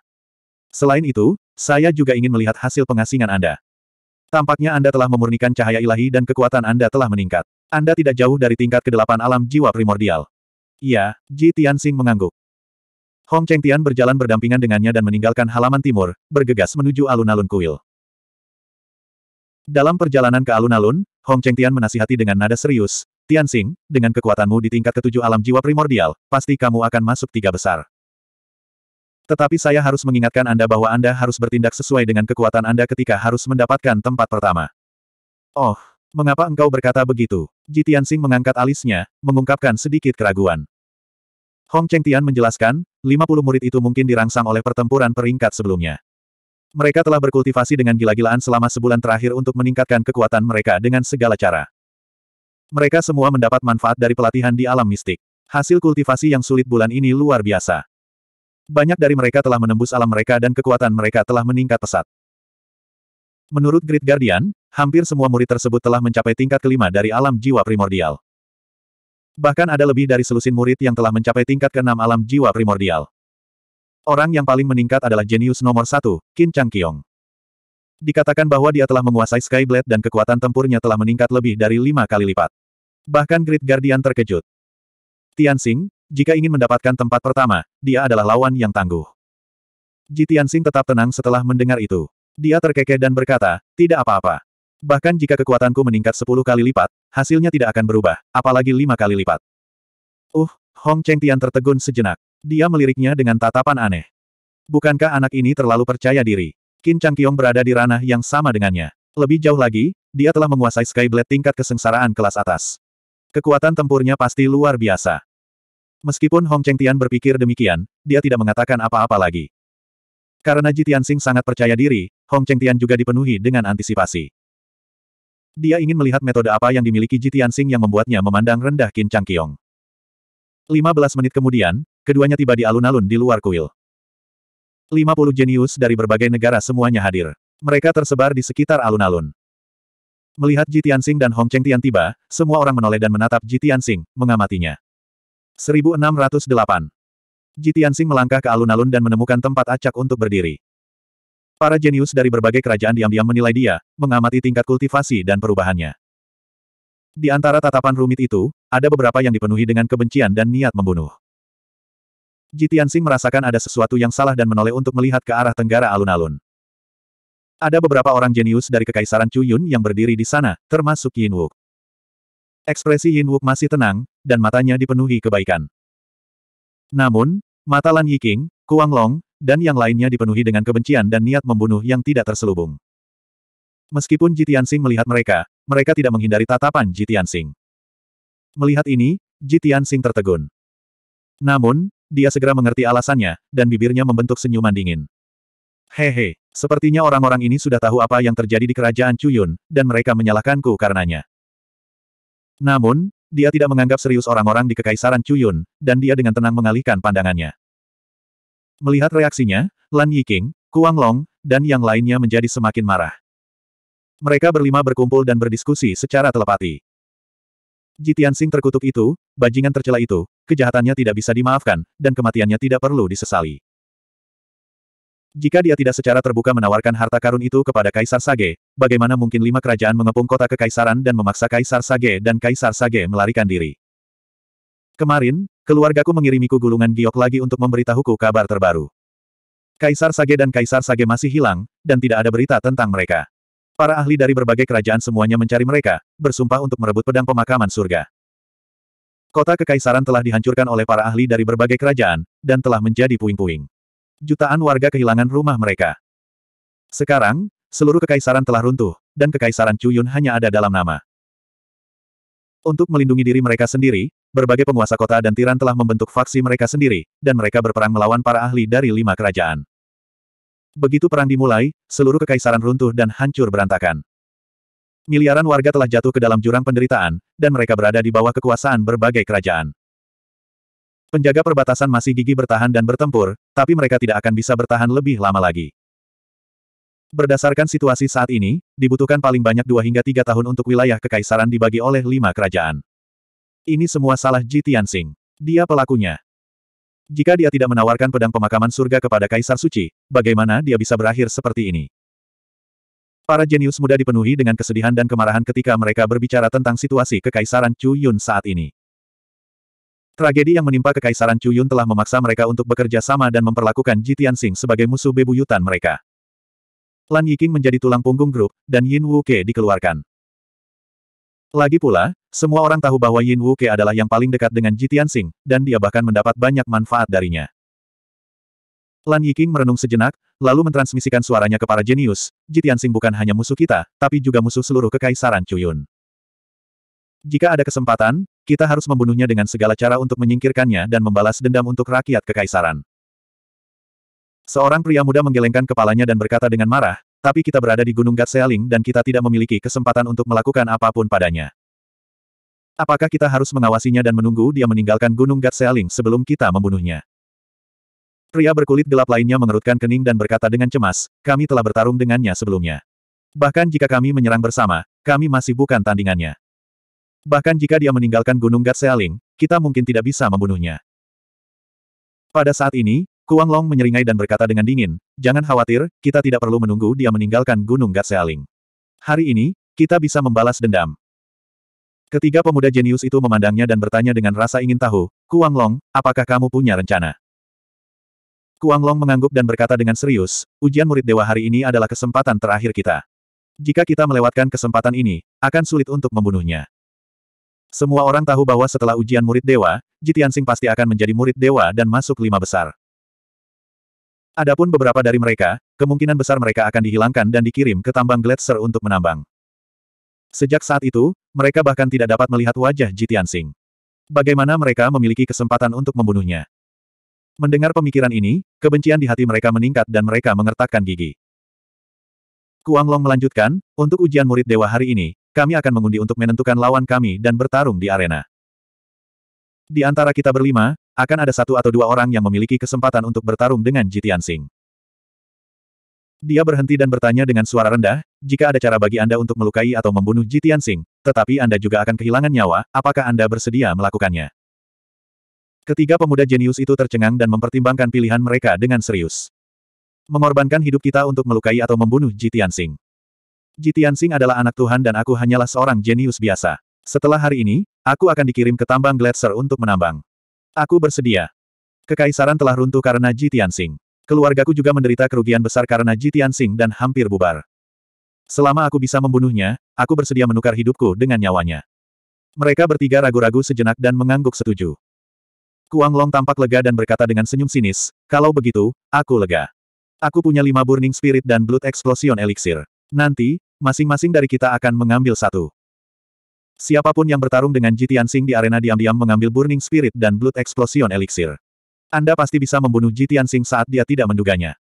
Selain itu, saya juga ingin melihat hasil pengasingan Anda. Tampaknya Anda telah memurnikan cahaya ilahi dan kekuatan Anda telah meningkat. Anda tidak jauh dari tingkat kedelapan alam jiwa primordial. Iya, Ji Tianxing mengangguk. Hong Chengtian berjalan berdampingan dengannya dan meninggalkan halaman timur, bergegas menuju alun-alun kuil. Dalam perjalanan ke alun-alun, Hong Cheng Tian menasihati dengan nada serius, Tianxing, dengan kekuatanmu di tingkat ketujuh alam jiwa primordial, pasti kamu akan masuk tiga besar. Tetapi saya harus mengingatkan Anda bahwa Anda harus bertindak sesuai dengan kekuatan Anda ketika harus mendapatkan tempat pertama. Oh, mengapa engkau berkata begitu? Ji Tian Xing mengangkat alisnya, mengungkapkan sedikit keraguan. Hong Cheng Tian menjelaskan, 50 murid itu mungkin dirangsang oleh pertempuran peringkat sebelumnya. Mereka telah berkultivasi dengan gila-gilaan selama sebulan terakhir untuk meningkatkan kekuatan mereka dengan segala cara. Mereka semua mendapat manfaat dari pelatihan di alam mistik. Hasil kultivasi yang sulit bulan ini luar biasa. Banyak dari mereka telah menembus alam mereka dan kekuatan mereka telah meningkat pesat. Menurut Great Guardian, hampir semua murid tersebut telah mencapai tingkat kelima dari alam jiwa primordial. Bahkan ada lebih dari selusin murid yang telah mencapai tingkat keenam alam jiwa primordial. Orang yang paling meningkat adalah jenius nomor satu, Qin Changqiong. Dikatakan bahwa dia telah menguasai Skyblade dan kekuatan tempurnya telah meningkat lebih dari lima kali lipat. Bahkan Great Guardian terkejut. Tian Tianxing, jika ingin mendapatkan tempat pertama, dia adalah lawan yang tangguh. Ji Tian Tianxing tetap tenang setelah mendengar itu. Dia terkekeh dan berkata, tidak apa-apa. Bahkan jika kekuatanku meningkat sepuluh kali lipat, hasilnya tidak akan berubah, apalagi lima kali lipat. Uh, Hong Cheng Tian tertegun sejenak. Dia meliriknya dengan tatapan aneh. Bukankah anak ini terlalu percaya diri? Qin Changqiong berada di ranah yang sama dengannya. Lebih jauh lagi, dia telah menguasai Skyblade tingkat kesengsaraan kelas atas. Kekuatan tempurnya pasti luar biasa. Meskipun Hong Cheng Tian berpikir demikian, dia tidak mengatakan apa-apa lagi. Karena Ji Tianxing sangat percaya diri, Hong Cheng Tian juga dipenuhi dengan antisipasi. Dia ingin melihat metode apa yang dimiliki Ji Tianxing yang membuatnya memandang rendah Qin Changqiong. 15 menit kemudian, Keduanya tiba di alun-alun di luar kuil. 50 jenius dari berbagai negara semuanya hadir. Mereka tersebar di sekitar alun-alun. Melihat Ji Tianxing dan Hong Cheng Tian tiba, semua orang menoleh dan menatap Ji Tianxing, mengamatinya. 1608. Ji Tianxing melangkah ke alun-alun dan menemukan tempat acak untuk berdiri. Para jenius dari berbagai kerajaan diam-diam menilai dia, mengamati tingkat kultivasi dan perubahannya. Di antara tatapan rumit itu, ada beberapa yang dipenuhi dengan kebencian dan niat membunuh. Jitiansing merasakan ada sesuatu yang salah dan menoleh untuk melihat ke arah tenggara alun-alun. Ada beberapa orang jenius dari Kekaisaran Chuyun yang berdiri di sana, termasuk Yin Wuk. Ekspresi Yin Wuk masih tenang, dan matanya dipenuhi kebaikan. Namun, mata Lan Yiking, Kuang Long, dan yang lainnya dipenuhi dengan kebencian dan niat membunuh yang tidak terselubung. Meskipun Jitiansing melihat mereka, mereka tidak menghindari tatapan Jitiansing. Melihat ini, Jitiansing tertegun. Namun, dia segera mengerti alasannya, dan bibirnya membentuk senyuman dingin. Hehe, sepertinya orang-orang ini sudah tahu apa yang terjadi di kerajaan Cuyun, dan mereka menyalahkanku karenanya. Namun, dia tidak menganggap serius orang-orang di kekaisaran Cuyun, dan dia dengan tenang mengalihkan pandangannya. Melihat reaksinya, Lan Yiking, Kuang Long, dan yang lainnya menjadi semakin marah. Mereka berlima berkumpul dan berdiskusi secara telepati. Jitian Sing terkutuk itu, bajingan tercela itu, kejahatannya tidak bisa dimaafkan, dan kematiannya tidak perlu disesali. Jika dia tidak secara terbuka menawarkan harta karun itu kepada Kaisar Sage, bagaimana mungkin lima kerajaan mengepung kota kekaisaran dan memaksa Kaisar Sage dan Kaisar Sage melarikan diri? Kemarin, keluargaku mengirimiku gulungan giok lagi untuk memberitahuku kabar terbaru. Kaisar Sage dan Kaisar Sage masih hilang, dan tidak ada berita tentang mereka. Para ahli dari berbagai kerajaan semuanya mencari mereka, bersumpah untuk merebut pedang pemakaman surga. Kota kekaisaran telah dihancurkan oleh para ahli dari berbagai kerajaan, dan telah menjadi puing-puing. Jutaan warga kehilangan rumah mereka. Sekarang, seluruh kekaisaran telah runtuh, dan kekaisaran Cuyun hanya ada dalam nama. Untuk melindungi diri mereka sendiri, berbagai penguasa kota dan tiran telah membentuk faksi mereka sendiri, dan mereka berperang melawan para ahli dari lima kerajaan. Begitu perang dimulai, seluruh kekaisaran runtuh dan hancur berantakan. Miliaran warga telah jatuh ke dalam jurang penderitaan, dan mereka berada di bawah kekuasaan berbagai kerajaan. Penjaga perbatasan masih gigih bertahan dan bertempur, tapi mereka tidak akan bisa bertahan lebih lama lagi. Berdasarkan situasi saat ini, dibutuhkan paling banyak dua hingga tiga tahun untuk wilayah kekaisaran dibagi oleh lima kerajaan. Ini semua salah Ji Tianxing. Dia pelakunya. Jika dia tidak menawarkan pedang pemakaman surga kepada Kaisar Suci, bagaimana dia bisa berakhir seperti ini? Para jenius muda dipenuhi dengan kesedihan dan kemarahan ketika mereka berbicara tentang situasi kekaisaran Chu Yun saat ini. Tragedi yang menimpa kekaisaran Chu Yun telah memaksa mereka untuk bekerja sama dan memperlakukan Ji Tianxing sebagai musuh bebuyutan mereka. Lan Yiking menjadi tulang punggung grup, dan Yin Wu Ke dikeluarkan. Lagi pula, semua orang tahu bahwa Yin Wu Ke adalah yang paling dekat dengan Jitian Sing, dan dia bahkan mendapat banyak manfaat darinya. Lan Yiking merenung sejenak, lalu mentransmisikan suaranya ke para jenius, Jitian Sing bukan hanya musuh kita, tapi juga musuh seluruh kekaisaran Cuyun. Jika ada kesempatan, kita harus membunuhnya dengan segala cara untuk menyingkirkannya dan membalas dendam untuk rakyat kekaisaran. Seorang pria muda menggelengkan kepalanya dan berkata dengan marah, tapi kita berada di Gunung Gatsealing dan kita tidak memiliki kesempatan untuk melakukan apapun padanya. Apakah kita harus mengawasinya dan menunggu dia meninggalkan Gunung Gatsealing sebelum kita membunuhnya? Pria berkulit gelap lainnya mengerutkan kening dan berkata dengan cemas, kami telah bertarung dengannya sebelumnya. Bahkan jika kami menyerang bersama, kami masih bukan tandingannya. Bahkan jika dia meninggalkan Gunung Gatsealing, kita mungkin tidak bisa membunuhnya. Pada saat ini, Kuang Long menyeringai dan berkata dengan dingin, jangan khawatir, kita tidak perlu menunggu dia meninggalkan Gunung Gatsealing. Hari ini, kita bisa membalas dendam. Ketiga pemuda jenius itu memandangnya dan bertanya dengan rasa ingin tahu, Kuang Long, apakah kamu punya rencana? Kuang Long mengangguk dan berkata dengan serius, ujian murid dewa hari ini adalah kesempatan terakhir kita. Jika kita melewatkan kesempatan ini, akan sulit untuk membunuhnya. Semua orang tahu bahwa setelah ujian murid dewa, Jitiansing pasti akan menjadi murid dewa dan masuk lima besar. Adapun beberapa dari mereka, kemungkinan besar mereka akan dihilangkan dan dikirim ke tambang gletser untuk menambang. Sejak saat itu, mereka bahkan tidak dapat melihat wajah Jitian Sing. Bagaimana mereka memiliki kesempatan untuk membunuhnya? Mendengar pemikiran ini, kebencian di hati mereka meningkat dan mereka mengertakkan gigi. Kuang Long melanjutkan, untuk ujian murid dewa hari ini, kami akan mengundi untuk menentukan lawan kami dan bertarung di arena. Di antara kita berlima, akan ada satu atau dua orang yang memiliki kesempatan untuk bertarung dengan Jitian Sing. Dia berhenti dan bertanya dengan suara rendah, jika ada cara bagi Anda untuk melukai atau membunuh Jitian Sing, tetapi Anda juga akan kehilangan nyawa, apakah Anda bersedia melakukannya? Ketiga pemuda jenius itu tercengang dan mempertimbangkan pilihan mereka dengan serius. Mengorbankan hidup kita untuk melukai atau membunuh Jitian Sing. Jitian Sing adalah anak Tuhan dan aku hanyalah seorang jenius biasa. Setelah hari ini, aku akan dikirim ke tambang Gletser untuk menambang. Aku bersedia. Kekaisaran telah runtuh karena Ji Tianxing. Keluargaku juga menderita kerugian besar karena Ji Tianxing dan hampir bubar. Selama aku bisa membunuhnya, aku bersedia menukar hidupku dengan nyawanya. Mereka bertiga ragu-ragu sejenak dan mengangguk setuju. Kuang Long tampak lega dan berkata dengan senyum sinis, kalau begitu, aku lega. Aku punya lima Burning Spirit dan Blood Explosion Elixir. Nanti, masing-masing dari kita akan mengambil satu. Siapapun yang bertarung dengan Jitian Sing di arena diam-diam mengambil Burning Spirit dan Blood Explosion Elixir. Anda pasti bisa membunuh Jitian Sing saat dia tidak menduganya.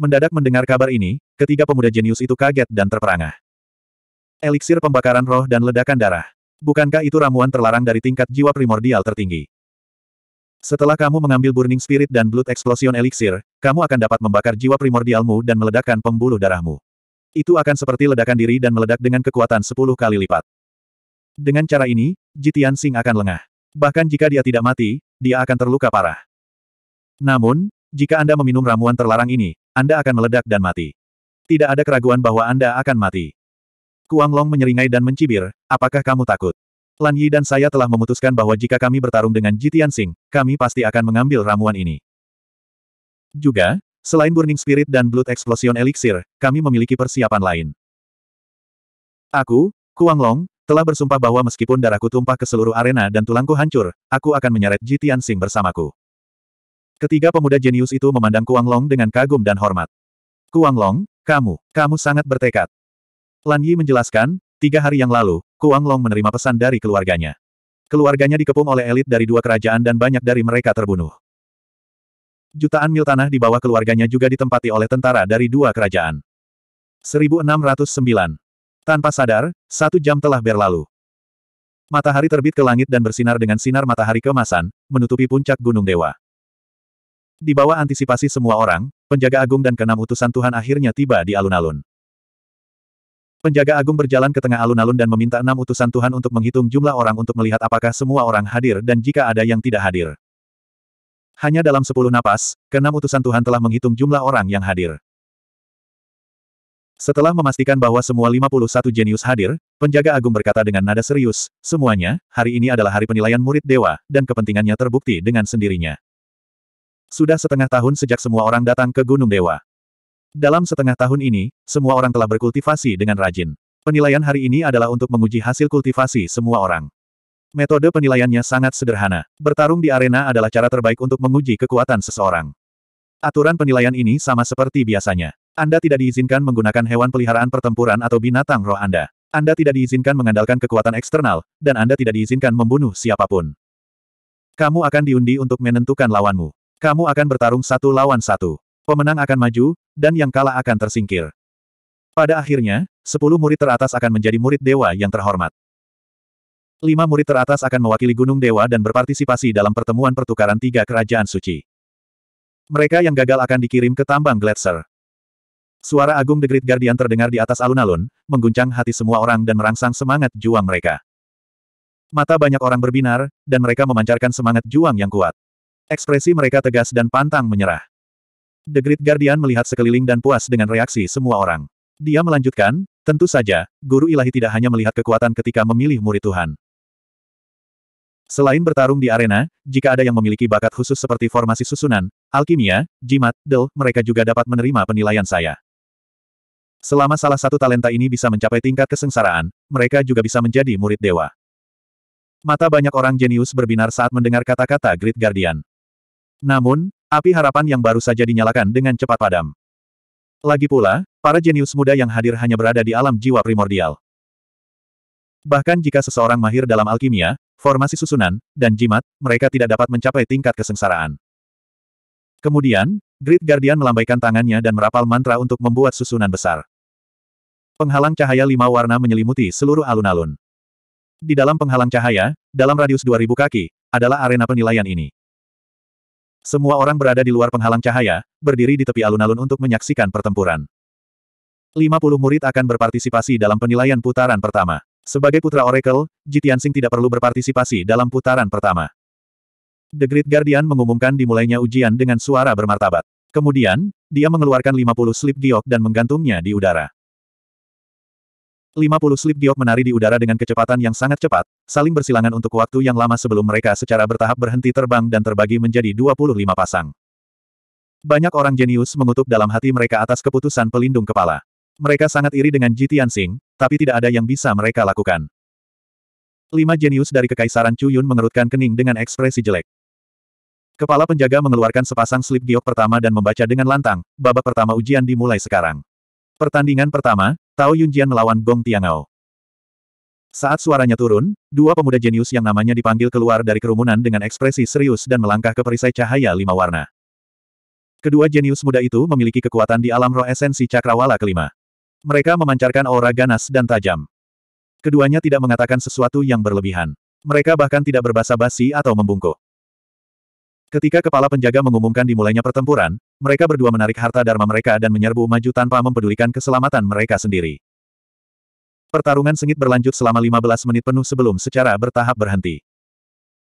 Mendadak mendengar kabar ini, ketiga pemuda jenius itu kaget dan terperangah. Elixir pembakaran roh dan ledakan darah. Bukankah itu ramuan terlarang dari tingkat jiwa primordial tertinggi? Setelah kamu mengambil Burning Spirit dan Blood Explosion Elixir, kamu akan dapat membakar jiwa primordialmu dan meledakkan pembuluh darahmu. Itu akan seperti ledakan diri dan meledak dengan kekuatan 10 kali lipat. Dengan cara ini, Jitian Sing akan lengah. Bahkan jika dia tidak mati, dia akan terluka parah. Namun, jika Anda meminum ramuan terlarang ini, Anda akan meledak dan mati. Tidak ada keraguan bahwa Anda akan mati. Kuang Long menyeringai dan mencibir, apakah kamu takut? Lan Yi dan saya telah memutuskan bahwa jika kami bertarung dengan Jitian Sing, kami pasti akan mengambil ramuan ini. Juga, selain Burning Spirit dan Blood Explosion Elixir, kami memiliki persiapan lain. Aku, Kuang Long, telah bersumpah bahwa meskipun darahku tumpah ke seluruh arena dan tulangku hancur, aku akan menyeret Ji Tianxing bersamaku. Ketiga pemuda jenius itu memandang Kuang Long dengan kagum dan hormat. Kuang Long, kamu, kamu sangat bertekad. Lan Yi menjelaskan, tiga hari yang lalu, Kuang Long menerima pesan dari keluarganya. Keluarganya dikepung oleh elit dari dua kerajaan dan banyak dari mereka terbunuh. Jutaan mil tanah di bawah keluarganya juga ditempati oleh tentara dari dua kerajaan. 1609 tanpa sadar, satu jam telah berlalu. Matahari terbit ke langit dan bersinar dengan sinar matahari kemasan, menutupi puncak Gunung Dewa. Di bawah antisipasi semua orang, penjaga agung dan keenam utusan Tuhan akhirnya tiba di alun-alun. Penjaga agung berjalan ke tengah alun-alun dan meminta enam utusan Tuhan untuk menghitung jumlah orang untuk melihat apakah semua orang hadir dan jika ada yang tidak hadir. Hanya dalam sepuluh napas, keenam utusan Tuhan telah menghitung jumlah orang yang hadir. Setelah memastikan bahwa semua 51 jenius hadir, penjaga agung berkata dengan nada serius, semuanya, hari ini adalah hari penilaian murid dewa, dan kepentingannya terbukti dengan sendirinya. Sudah setengah tahun sejak semua orang datang ke Gunung Dewa. Dalam setengah tahun ini, semua orang telah berkultivasi dengan rajin. Penilaian hari ini adalah untuk menguji hasil kultivasi semua orang. Metode penilaiannya sangat sederhana. Bertarung di arena adalah cara terbaik untuk menguji kekuatan seseorang. Aturan penilaian ini sama seperti biasanya. Anda tidak diizinkan menggunakan hewan peliharaan pertempuran atau binatang roh Anda. Anda tidak diizinkan mengandalkan kekuatan eksternal, dan Anda tidak diizinkan membunuh siapapun. Kamu akan diundi untuk menentukan lawanmu. Kamu akan bertarung satu lawan satu. Pemenang akan maju, dan yang kalah akan tersingkir. Pada akhirnya, sepuluh murid teratas akan menjadi murid dewa yang terhormat. Lima murid teratas akan mewakili Gunung Dewa dan berpartisipasi dalam pertemuan pertukaran tiga kerajaan suci. Mereka yang gagal akan dikirim ke tambang gletser. Suara agung The Great Guardian terdengar di atas alun-alun, mengguncang hati semua orang dan merangsang semangat juang mereka. Mata banyak orang berbinar, dan mereka memancarkan semangat juang yang kuat. Ekspresi mereka tegas dan pantang menyerah. The Great Guardian melihat sekeliling dan puas dengan reaksi semua orang. Dia melanjutkan, tentu saja, guru ilahi tidak hanya melihat kekuatan ketika memilih murid Tuhan. Selain bertarung di arena, jika ada yang memiliki bakat khusus seperti formasi susunan, alkimia, jimat, del, mereka juga dapat menerima penilaian saya. Selama salah satu talenta ini bisa mencapai tingkat kesengsaraan, mereka juga bisa menjadi murid dewa. Mata banyak orang jenius berbinar saat mendengar kata-kata Great Guardian. Namun, api harapan yang baru saja dinyalakan dengan cepat padam. Lagi pula, para jenius muda yang hadir hanya berada di alam jiwa primordial. Bahkan jika seseorang mahir dalam alkimia, formasi susunan, dan jimat, mereka tidak dapat mencapai tingkat kesengsaraan. Kemudian, Great Guardian melambaikan tangannya dan merapal mantra untuk membuat susunan besar. Penghalang cahaya lima warna menyelimuti seluruh alun-alun. Di dalam penghalang cahaya, dalam radius 2000 kaki, adalah arena penilaian ini. Semua orang berada di luar penghalang cahaya, berdiri di tepi alun-alun untuk menyaksikan pertempuran. 50 murid akan berpartisipasi dalam penilaian putaran pertama. Sebagai putra Oracle, Jitiansing tidak perlu berpartisipasi dalam putaran pertama. The Great Guardian mengumumkan dimulainya ujian dengan suara bermartabat. Kemudian, dia mengeluarkan 50 slip giok dan menggantungnya di udara. 50 slip giok menari di udara dengan kecepatan yang sangat cepat, saling bersilangan untuk waktu yang lama sebelum mereka secara bertahap berhenti terbang dan terbagi menjadi 25 pasang. Banyak orang jenius mengutuk dalam hati mereka atas keputusan pelindung kepala. Mereka sangat iri dengan Jitian Singh tapi tidak ada yang bisa mereka lakukan. Lima jenius dari Kekaisaran Cuyun mengerutkan kening dengan ekspresi jelek. Kepala penjaga mengeluarkan sepasang slip giok pertama dan membaca dengan lantang, babak pertama ujian dimulai sekarang. Pertandingan pertama, Tao Yunjian melawan Gong Tiangao. Saat suaranya turun, dua pemuda jenius yang namanya dipanggil keluar dari kerumunan dengan ekspresi serius dan melangkah ke perisai cahaya lima warna. Kedua jenius muda itu memiliki kekuatan di alam roh esensi cakrawala kelima. Mereka memancarkan aura ganas dan tajam. Keduanya tidak mengatakan sesuatu yang berlebihan. Mereka bahkan tidak berbasa basi atau membungkuk. Ketika kepala penjaga mengumumkan dimulainya pertempuran, mereka berdua menarik harta dharma mereka dan menyerbu maju tanpa mempedulikan keselamatan mereka sendiri. Pertarungan sengit berlanjut selama 15 menit penuh sebelum secara bertahap berhenti.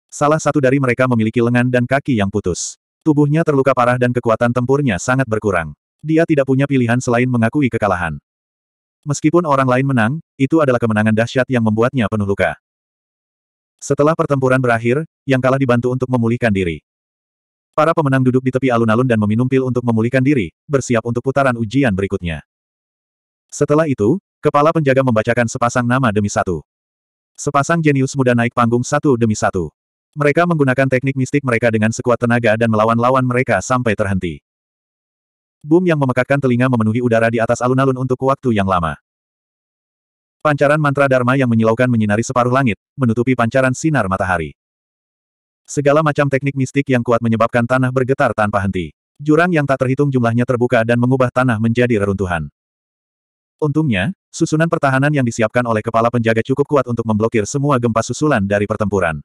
Salah satu dari mereka memiliki lengan dan kaki yang putus. Tubuhnya terluka parah dan kekuatan tempurnya sangat berkurang. Dia tidak punya pilihan selain mengakui kekalahan. Meskipun orang lain menang, itu adalah kemenangan dahsyat yang membuatnya penuh luka. Setelah pertempuran berakhir, yang kalah dibantu untuk memulihkan diri. Para pemenang duduk di tepi alun-alun dan meminum pil untuk memulihkan diri, bersiap untuk putaran ujian berikutnya. Setelah itu, kepala penjaga membacakan sepasang nama demi satu. Sepasang jenius muda naik panggung satu demi satu. Mereka menggunakan teknik mistik mereka dengan sekuat tenaga dan melawan lawan mereka sampai terhenti. Boom yang memekakkan telinga memenuhi udara di atas alun-alun untuk waktu yang lama. Pancaran mantra Dharma yang menyilaukan menyinari separuh langit, menutupi pancaran sinar matahari. Segala macam teknik mistik yang kuat menyebabkan tanah bergetar tanpa henti. Jurang yang tak terhitung jumlahnya terbuka dan mengubah tanah menjadi reruntuhan. Untungnya, susunan pertahanan yang disiapkan oleh kepala penjaga cukup kuat untuk memblokir semua gempa susulan dari pertempuran.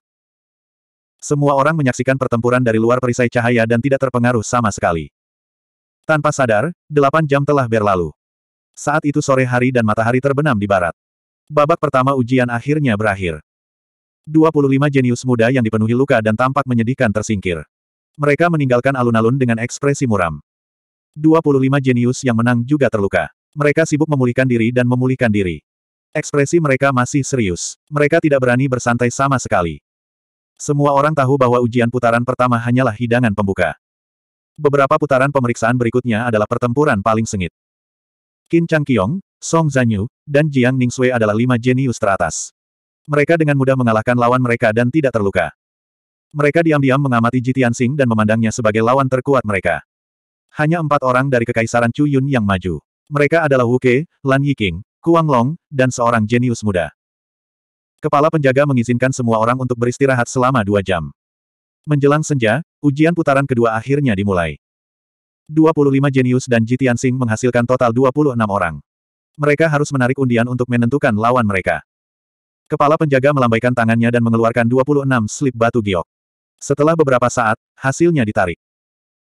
Semua orang menyaksikan pertempuran dari luar perisai cahaya dan tidak terpengaruh sama sekali. Tanpa sadar, delapan jam telah berlalu. Saat itu sore hari dan matahari terbenam di barat. Babak pertama ujian akhirnya berakhir. 25 jenius muda yang dipenuhi luka dan tampak menyedihkan tersingkir. Mereka meninggalkan alun-alun dengan ekspresi muram. 25 jenius yang menang juga terluka. Mereka sibuk memulihkan diri dan memulihkan diri. Ekspresi mereka masih serius. Mereka tidak berani bersantai sama sekali. Semua orang tahu bahwa ujian putaran pertama hanyalah hidangan pembuka. Beberapa putaran pemeriksaan berikutnya adalah pertempuran paling sengit. Qin Changqiong, Song Zanyu, dan Jiang Sui adalah lima jenius teratas. Mereka dengan mudah mengalahkan lawan mereka dan tidak terluka. Mereka diam-diam mengamati Jitiansing dan memandangnya sebagai lawan terkuat mereka. Hanya empat orang dari Kekaisaran Chu Yun yang maju. Mereka adalah Wu Ke, Lan Yiking, Kuang Long, dan seorang jenius muda. Kepala penjaga mengizinkan semua orang untuk beristirahat selama dua jam. Menjelang senja, ujian putaran kedua akhirnya dimulai. 25 jenius dan Jitian Sing menghasilkan total 26 orang. Mereka harus menarik undian untuk menentukan lawan mereka. Kepala penjaga melambaikan tangannya dan mengeluarkan 26 slip batu giok. Setelah beberapa saat, hasilnya ditarik.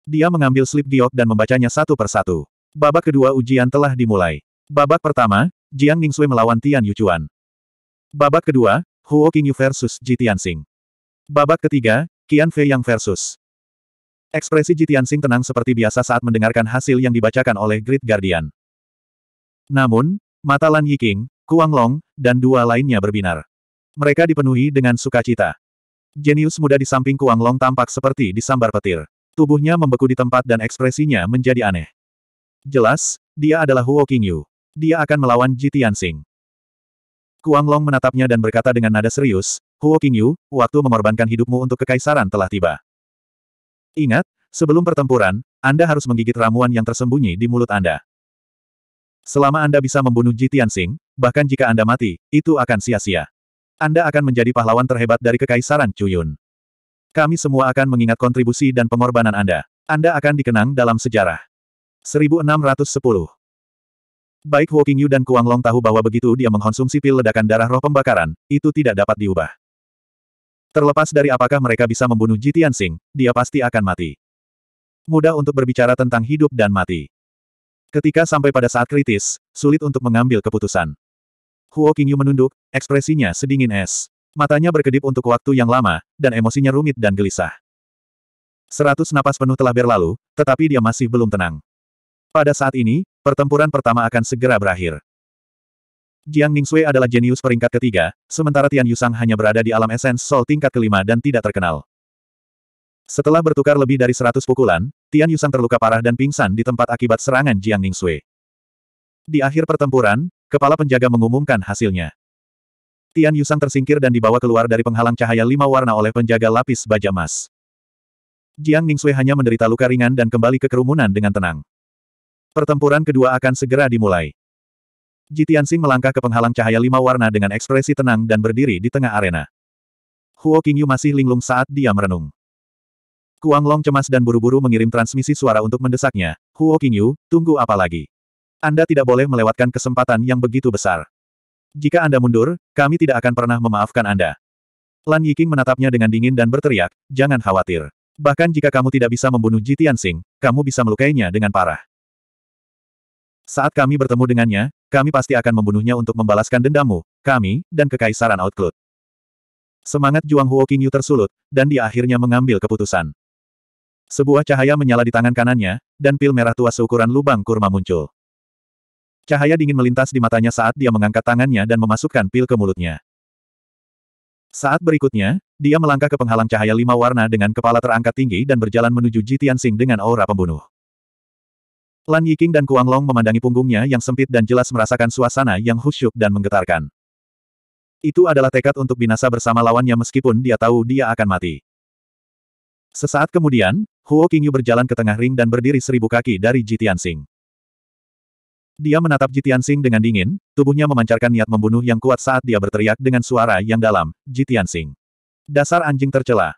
Dia mengambil slip giok dan membacanya satu persatu. Babak kedua ujian telah dimulai. Babak pertama, Jiang Ningxue melawan Tian Yuchuan. Babak kedua, Huo Qingyu versus Ji Tianxing. Babak ketiga, Qian Fei Yang versus. Ekspresi Jitian Sing tenang seperti biasa saat mendengarkan hasil yang dibacakan oleh Great Guardian. Namun, mata Lan Yiking, Kuang Long, dan dua lainnya berbinar. Mereka dipenuhi dengan sukacita. Jenius muda di samping Kuang Long tampak seperti disambar petir. Tubuhnya membeku di tempat dan ekspresinya menjadi aneh. Jelas, dia adalah Huo Qingyu. Dia akan melawan Jitian Sing. Kuang Long menatapnya dan berkata dengan nada serius, Huo Qingyu, waktu mengorbankan hidupmu untuk kekaisaran telah tiba. Ingat, sebelum pertempuran, Anda harus menggigit ramuan yang tersembunyi di mulut Anda. Selama Anda bisa membunuh Ji Tianxing, bahkan jika Anda mati, itu akan sia-sia. Anda akan menjadi pahlawan terhebat dari Kekaisaran Cuyun. Kami semua akan mengingat kontribusi dan pengorbanan Anda. Anda akan dikenang dalam sejarah. 1610 Baik Huo Qingyu dan Kuang Long tahu bahwa begitu dia mengkonsumsi pil ledakan darah roh pembakaran, itu tidak dapat diubah. Terlepas dari apakah mereka bisa membunuh Jitian Sing, dia pasti akan mati. Mudah untuk berbicara tentang hidup dan mati. Ketika sampai pada saat kritis, sulit untuk mengambil keputusan. Huo Qingyu menunduk, ekspresinya sedingin es. Matanya berkedip untuk waktu yang lama, dan emosinya rumit dan gelisah. Seratus napas penuh telah berlalu, tetapi dia masih belum tenang. Pada saat ini, pertempuran pertama akan segera berakhir. Jiang Ningxue adalah jenius peringkat ketiga, sementara Tian Yusang hanya berada di alam esens Sol tingkat kelima dan tidak terkenal. Setelah bertukar lebih dari seratus pukulan, Tian Yusang terluka parah dan pingsan di tempat akibat serangan Jiang Ningxue. Di akhir pertempuran, kepala penjaga mengumumkan hasilnya. Tian Yusang tersingkir dan dibawa keluar dari penghalang cahaya lima warna oleh penjaga lapis baja emas. Jiang Ningxue hanya menderita luka ringan dan kembali ke kerumunan dengan tenang. Pertempuran kedua akan segera dimulai. Jitiansing melangkah ke penghalang cahaya lima warna dengan ekspresi tenang dan berdiri di tengah arena. Huo Qingyu masih linglung saat dia merenung. Kuang Long cemas dan buru-buru mengirim transmisi suara untuk mendesaknya, Huo Qingyu, tunggu apa lagi? Anda tidak boleh melewatkan kesempatan yang begitu besar. Jika Anda mundur, kami tidak akan pernah memaafkan Anda. Lan Yiking menatapnya dengan dingin dan berteriak, jangan khawatir. Bahkan jika kamu tidak bisa membunuh Jitiansing, kamu bisa melukainya dengan parah. Saat kami bertemu dengannya, kami pasti akan membunuhnya untuk membalaskan dendammu, kami, dan kekaisaran Outcloud. Semangat Juang Huo Qingyu tersulut, dan dia akhirnya mengambil keputusan. Sebuah cahaya menyala di tangan kanannya, dan pil merah tua seukuran lubang kurma muncul. Cahaya dingin melintas di matanya saat dia mengangkat tangannya dan memasukkan pil ke mulutnya. Saat berikutnya, dia melangkah ke penghalang cahaya lima warna dengan kepala terangkat tinggi dan berjalan menuju Jitian Sing dengan aura pembunuh. Lan Yiking dan Kuang Long memandangi punggungnya yang sempit dan jelas merasakan suasana yang khusyuk dan menggetarkan. Itu adalah tekad untuk binasa bersama lawannya meskipun dia tahu dia akan mati. Sesaat kemudian, Huo Qingyu berjalan ke tengah ring dan berdiri seribu kaki dari Sing. Dia menatap Sing dengan dingin, tubuhnya memancarkan niat membunuh yang kuat saat dia berteriak dengan suara yang dalam, Sing. Dasar anjing tercela.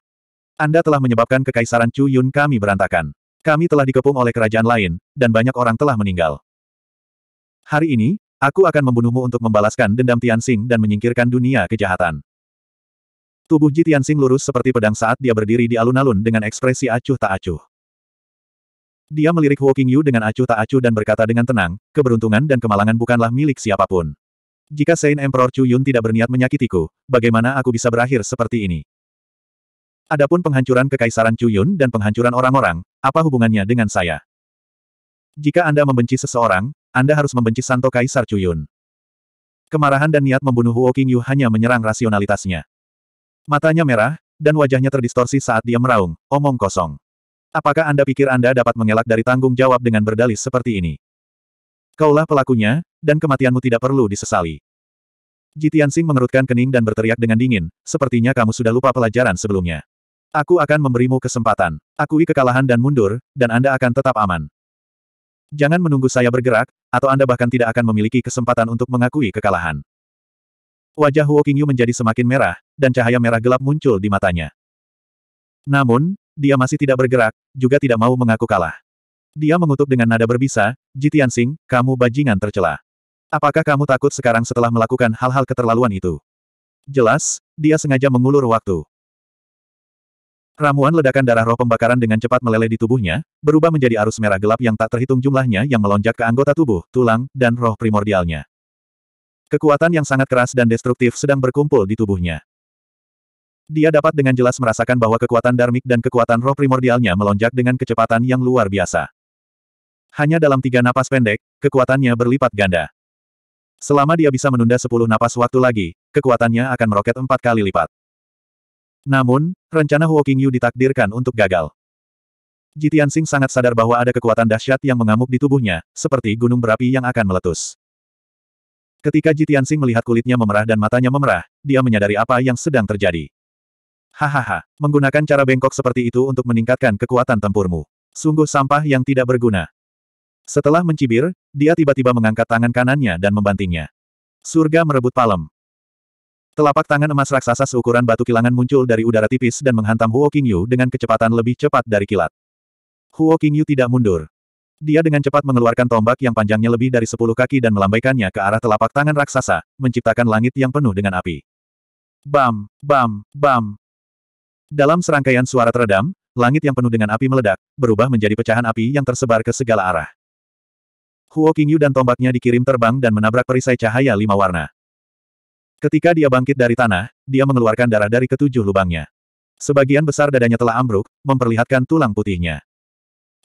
Anda telah menyebabkan kekaisaran Chu Yun kami berantakan. Kami telah dikepung oleh kerajaan lain, dan banyak orang telah meninggal. Hari ini, aku akan membunuhmu untuk membalaskan dendam Tianxing dan menyingkirkan dunia kejahatan. Tubuh Ji Tianxing lurus seperti pedang saat dia berdiri di alun-alun dengan ekspresi acuh tak acuh. Dia melirik Huo Qingyu dengan acuh tak acuh dan berkata dengan tenang, keberuntungan dan kemalangan bukanlah milik siapapun. Jika Saint Emperor Chu Yun tidak berniat menyakitiku, bagaimana aku bisa berakhir seperti ini? Adapun penghancuran Kekaisaran Cuyun dan penghancuran orang-orang, apa hubungannya dengan saya? Jika Anda membenci seseorang, Anda harus membenci Santo Kaisar Cuyun. Kemarahan dan niat membunuh Huo Qingyu hanya menyerang rasionalitasnya. Matanya merah, dan wajahnya terdistorsi saat dia meraung, omong kosong. Apakah Anda pikir Anda dapat mengelak dari tanggung jawab dengan berdalih seperti ini? Kaulah pelakunya, dan kematianmu tidak perlu disesali. Jitiansing mengerutkan kening dan berteriak dengan dingin, sepertinya kamu sudah lupa pelajaran sebelumnya. Aku akan memberimu kesempatan. Akui kekalahan dan mundur, dan Anda akan tetap aman. Jangan menunggu saya bergerak, atau Anda bahkan tidak akan memiliki kesempatan untuk mengakui kekalahan. Wajah Huo Qingyu menjadi semakin merah, dan cahaya merah gelap muncul di matanya. Namun, dia masih tidak bergerak, juga tidak mau mengaku kalah. Dia mengutuk dengan nada berbisa, Jitian Sing, kamu bajingan tercela. Apakah kamu takut sekarang setelah melakukan hal-hal keterlaluan itu? Jelas, dia sengaja mengulur waktu. Ramuan ledakan darah roh pembakaran dengan cepat meleleh di tubuhnya, berubah menjadi arus merah gelap yang tak terhitung jumlahnya yang melonjak ke anggota tubuh, tulang, dan roh primordialnya. Kekuatan yang sangat keras dan destruktif sedang berkumpul di tubuhnya. Dia dapat dengan jelas merasakan bahwa kekuatan darmik dan kekuatan roh primordialnya melonjak dengan kecepatan yang luar biasa. Hanya dalam tiga napas pendek, kekuatannya berlipat ganda. Selama dia bisa menunda sepuluh napas waktu lagi, kekuatannya akan meroket empat kali lipat. Namun, rencana Huo Qingyu ditakdirkan untuk gagal. Ji Tianxing sangat sadar bahwa ada kekuatan dahsyat yang mengamuk di tubuhnya, seperti gunung berapi yang akan meletus. Ketika Ji Tianxing melihat kulitnya memerah dan matanya memerah, dia menyadari apa yang sedang terjadi. Hahaha, menggunakan cara bengkok seperti itu untuk meningkatkan kekuatan tempurmu. Sungguh sampah yang tidak berguna. Setelah mencibir, dia tiba-tiba mengangkat tangan kanannya dan membantingnya. Surga merebut palem. Telapak tangan emas raksasa seukuran batu kilangan muncul dari udara tipis dan menghantam Huo Qingyu dengan kecepatan lebih cepat dari kilat. Huo Qingyu tidak mundur. Dia dengan cepat mengeluarkan tombak yang panjangnya lebih dari sepuluh kaki dan melambaikannya ke arah telapak tangan raksasa, menciptakan langit yang penuh dengan api. Bam, bam, bam. Dalam serangkaian suara teredam, langit yang penuh dengan api meledak, berubah menjadi pecahan api yang tersebar ke segala arah. Huo Qingyu dan tombaknya dikirim terbang dan menabrak perisai cahaya lima warna. Ketika dia bangkit dari tanah, dia mengeluarkan darah dari ketujuh lubangnya. Sebagian besar dadanya telah ambruk, memperlihatkan tulang putihnya.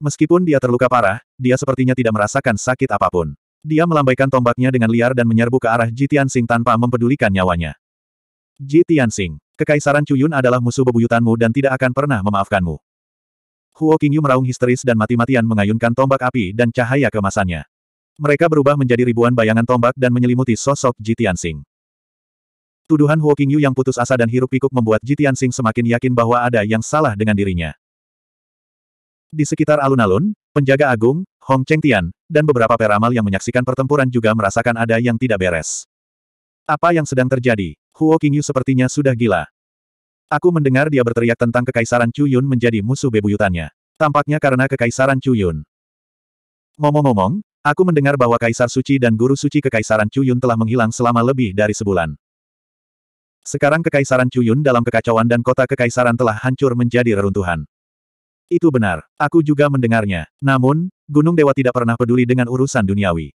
Meskipun dia terluka parah, dia sepertinya tidak merasakan sakit apapun. Dia melambaikan tombaknya dengan liar dan menyerbu ke arah Jitian Sing tanpa mempedulikan nyawanya. Jitian Sing, kekaisaran Cuyun adalah musuh bebuyutanmu dan tidak akan pernah memaafkanmu. Huo Qingyu meraung histeris dan mati-matian mengayunkan tombak api dan cahaya kemasannya. Mereka berubah menjadi ribuan bayangan tombak dan menyelimuti sosok Jitian Sing. Tuduhan Huo Qingyu yang putus asa dan hirup pikuk membuat Jitian Sing semakin yakin bahwa ada yang salah dengan dirinya. Di sekitar alun-alun, penjaga agung, Hong Cheng Tian, dan beberapa peramal yang menyaksikan pertempuran juga merasakan ada yang tidak beres. Apa yang sedang terjadi? Huo Qingyu sepertinya sudah gila. Aku mendengar dia berteriak tentang kekaisaran Cuyun menjadi musuh bebuyutannya. Tampaknya karena kekaisaran Cuyun. Ngomong-ngomong, aku mendengar bahwa Kaisar Suci dan Guru Suci Kekaisaran Cuyun telah menghilang selama lebih dari sebulan. Sekarang Kekaisaran Cuyun dalam kekacauan dan kota Kekaisaran telah hancur menjadi reruntuhan. Itu benar, aku juga mendengarnya. Namun, Gunung Dewa tidak pernah peduli dengan urusan duniawi.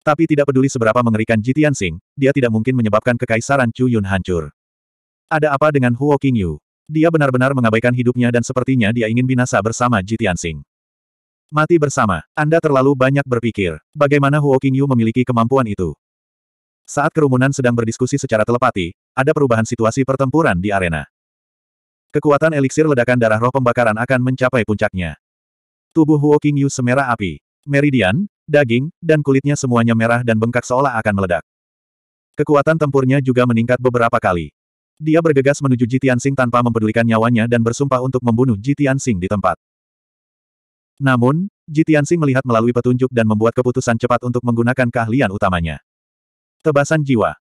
Tapi tidak peduli seberapa mengerikan Jitian Sing, dia tidak mungkin menyebabkan Kekaisaran Cuyun hancur. Ada apa dengan Huo Qingyu? Dia benar-benar mengabaikan hidupnya dan sepertinya dia ingin binasa bersama Jitian Sing. Mati bersama, Anda terlalu banyak berpikir. Bagaimana Huo Qingyu memiliki kemampuan itu? Saat kerumunan sedang berdiskusi secara telepati, ada perubahan situasi pertempuran di arena. Kekuatan eliksir ledakan darah roh pembakaran akan mencapai puncaknya. Tubuh Huo Qingyu semerah api. Meridian, daging, dan kulitnya semuanya merah dan bengkak seolah akan meledak. Kekuatan tempurnya juga meningkat beberapa kali. Dia bergegas menuju Jitian Sing tanpa mempedulikan nyawanya dan bersumpah untuk membunuh Jitian Sing di tempat. Namun, Jitian Sing melihat melalui petunjuk dan membuat keputusan cepat untuk menggunakan keahlian utamanya. Tebasan jiwa.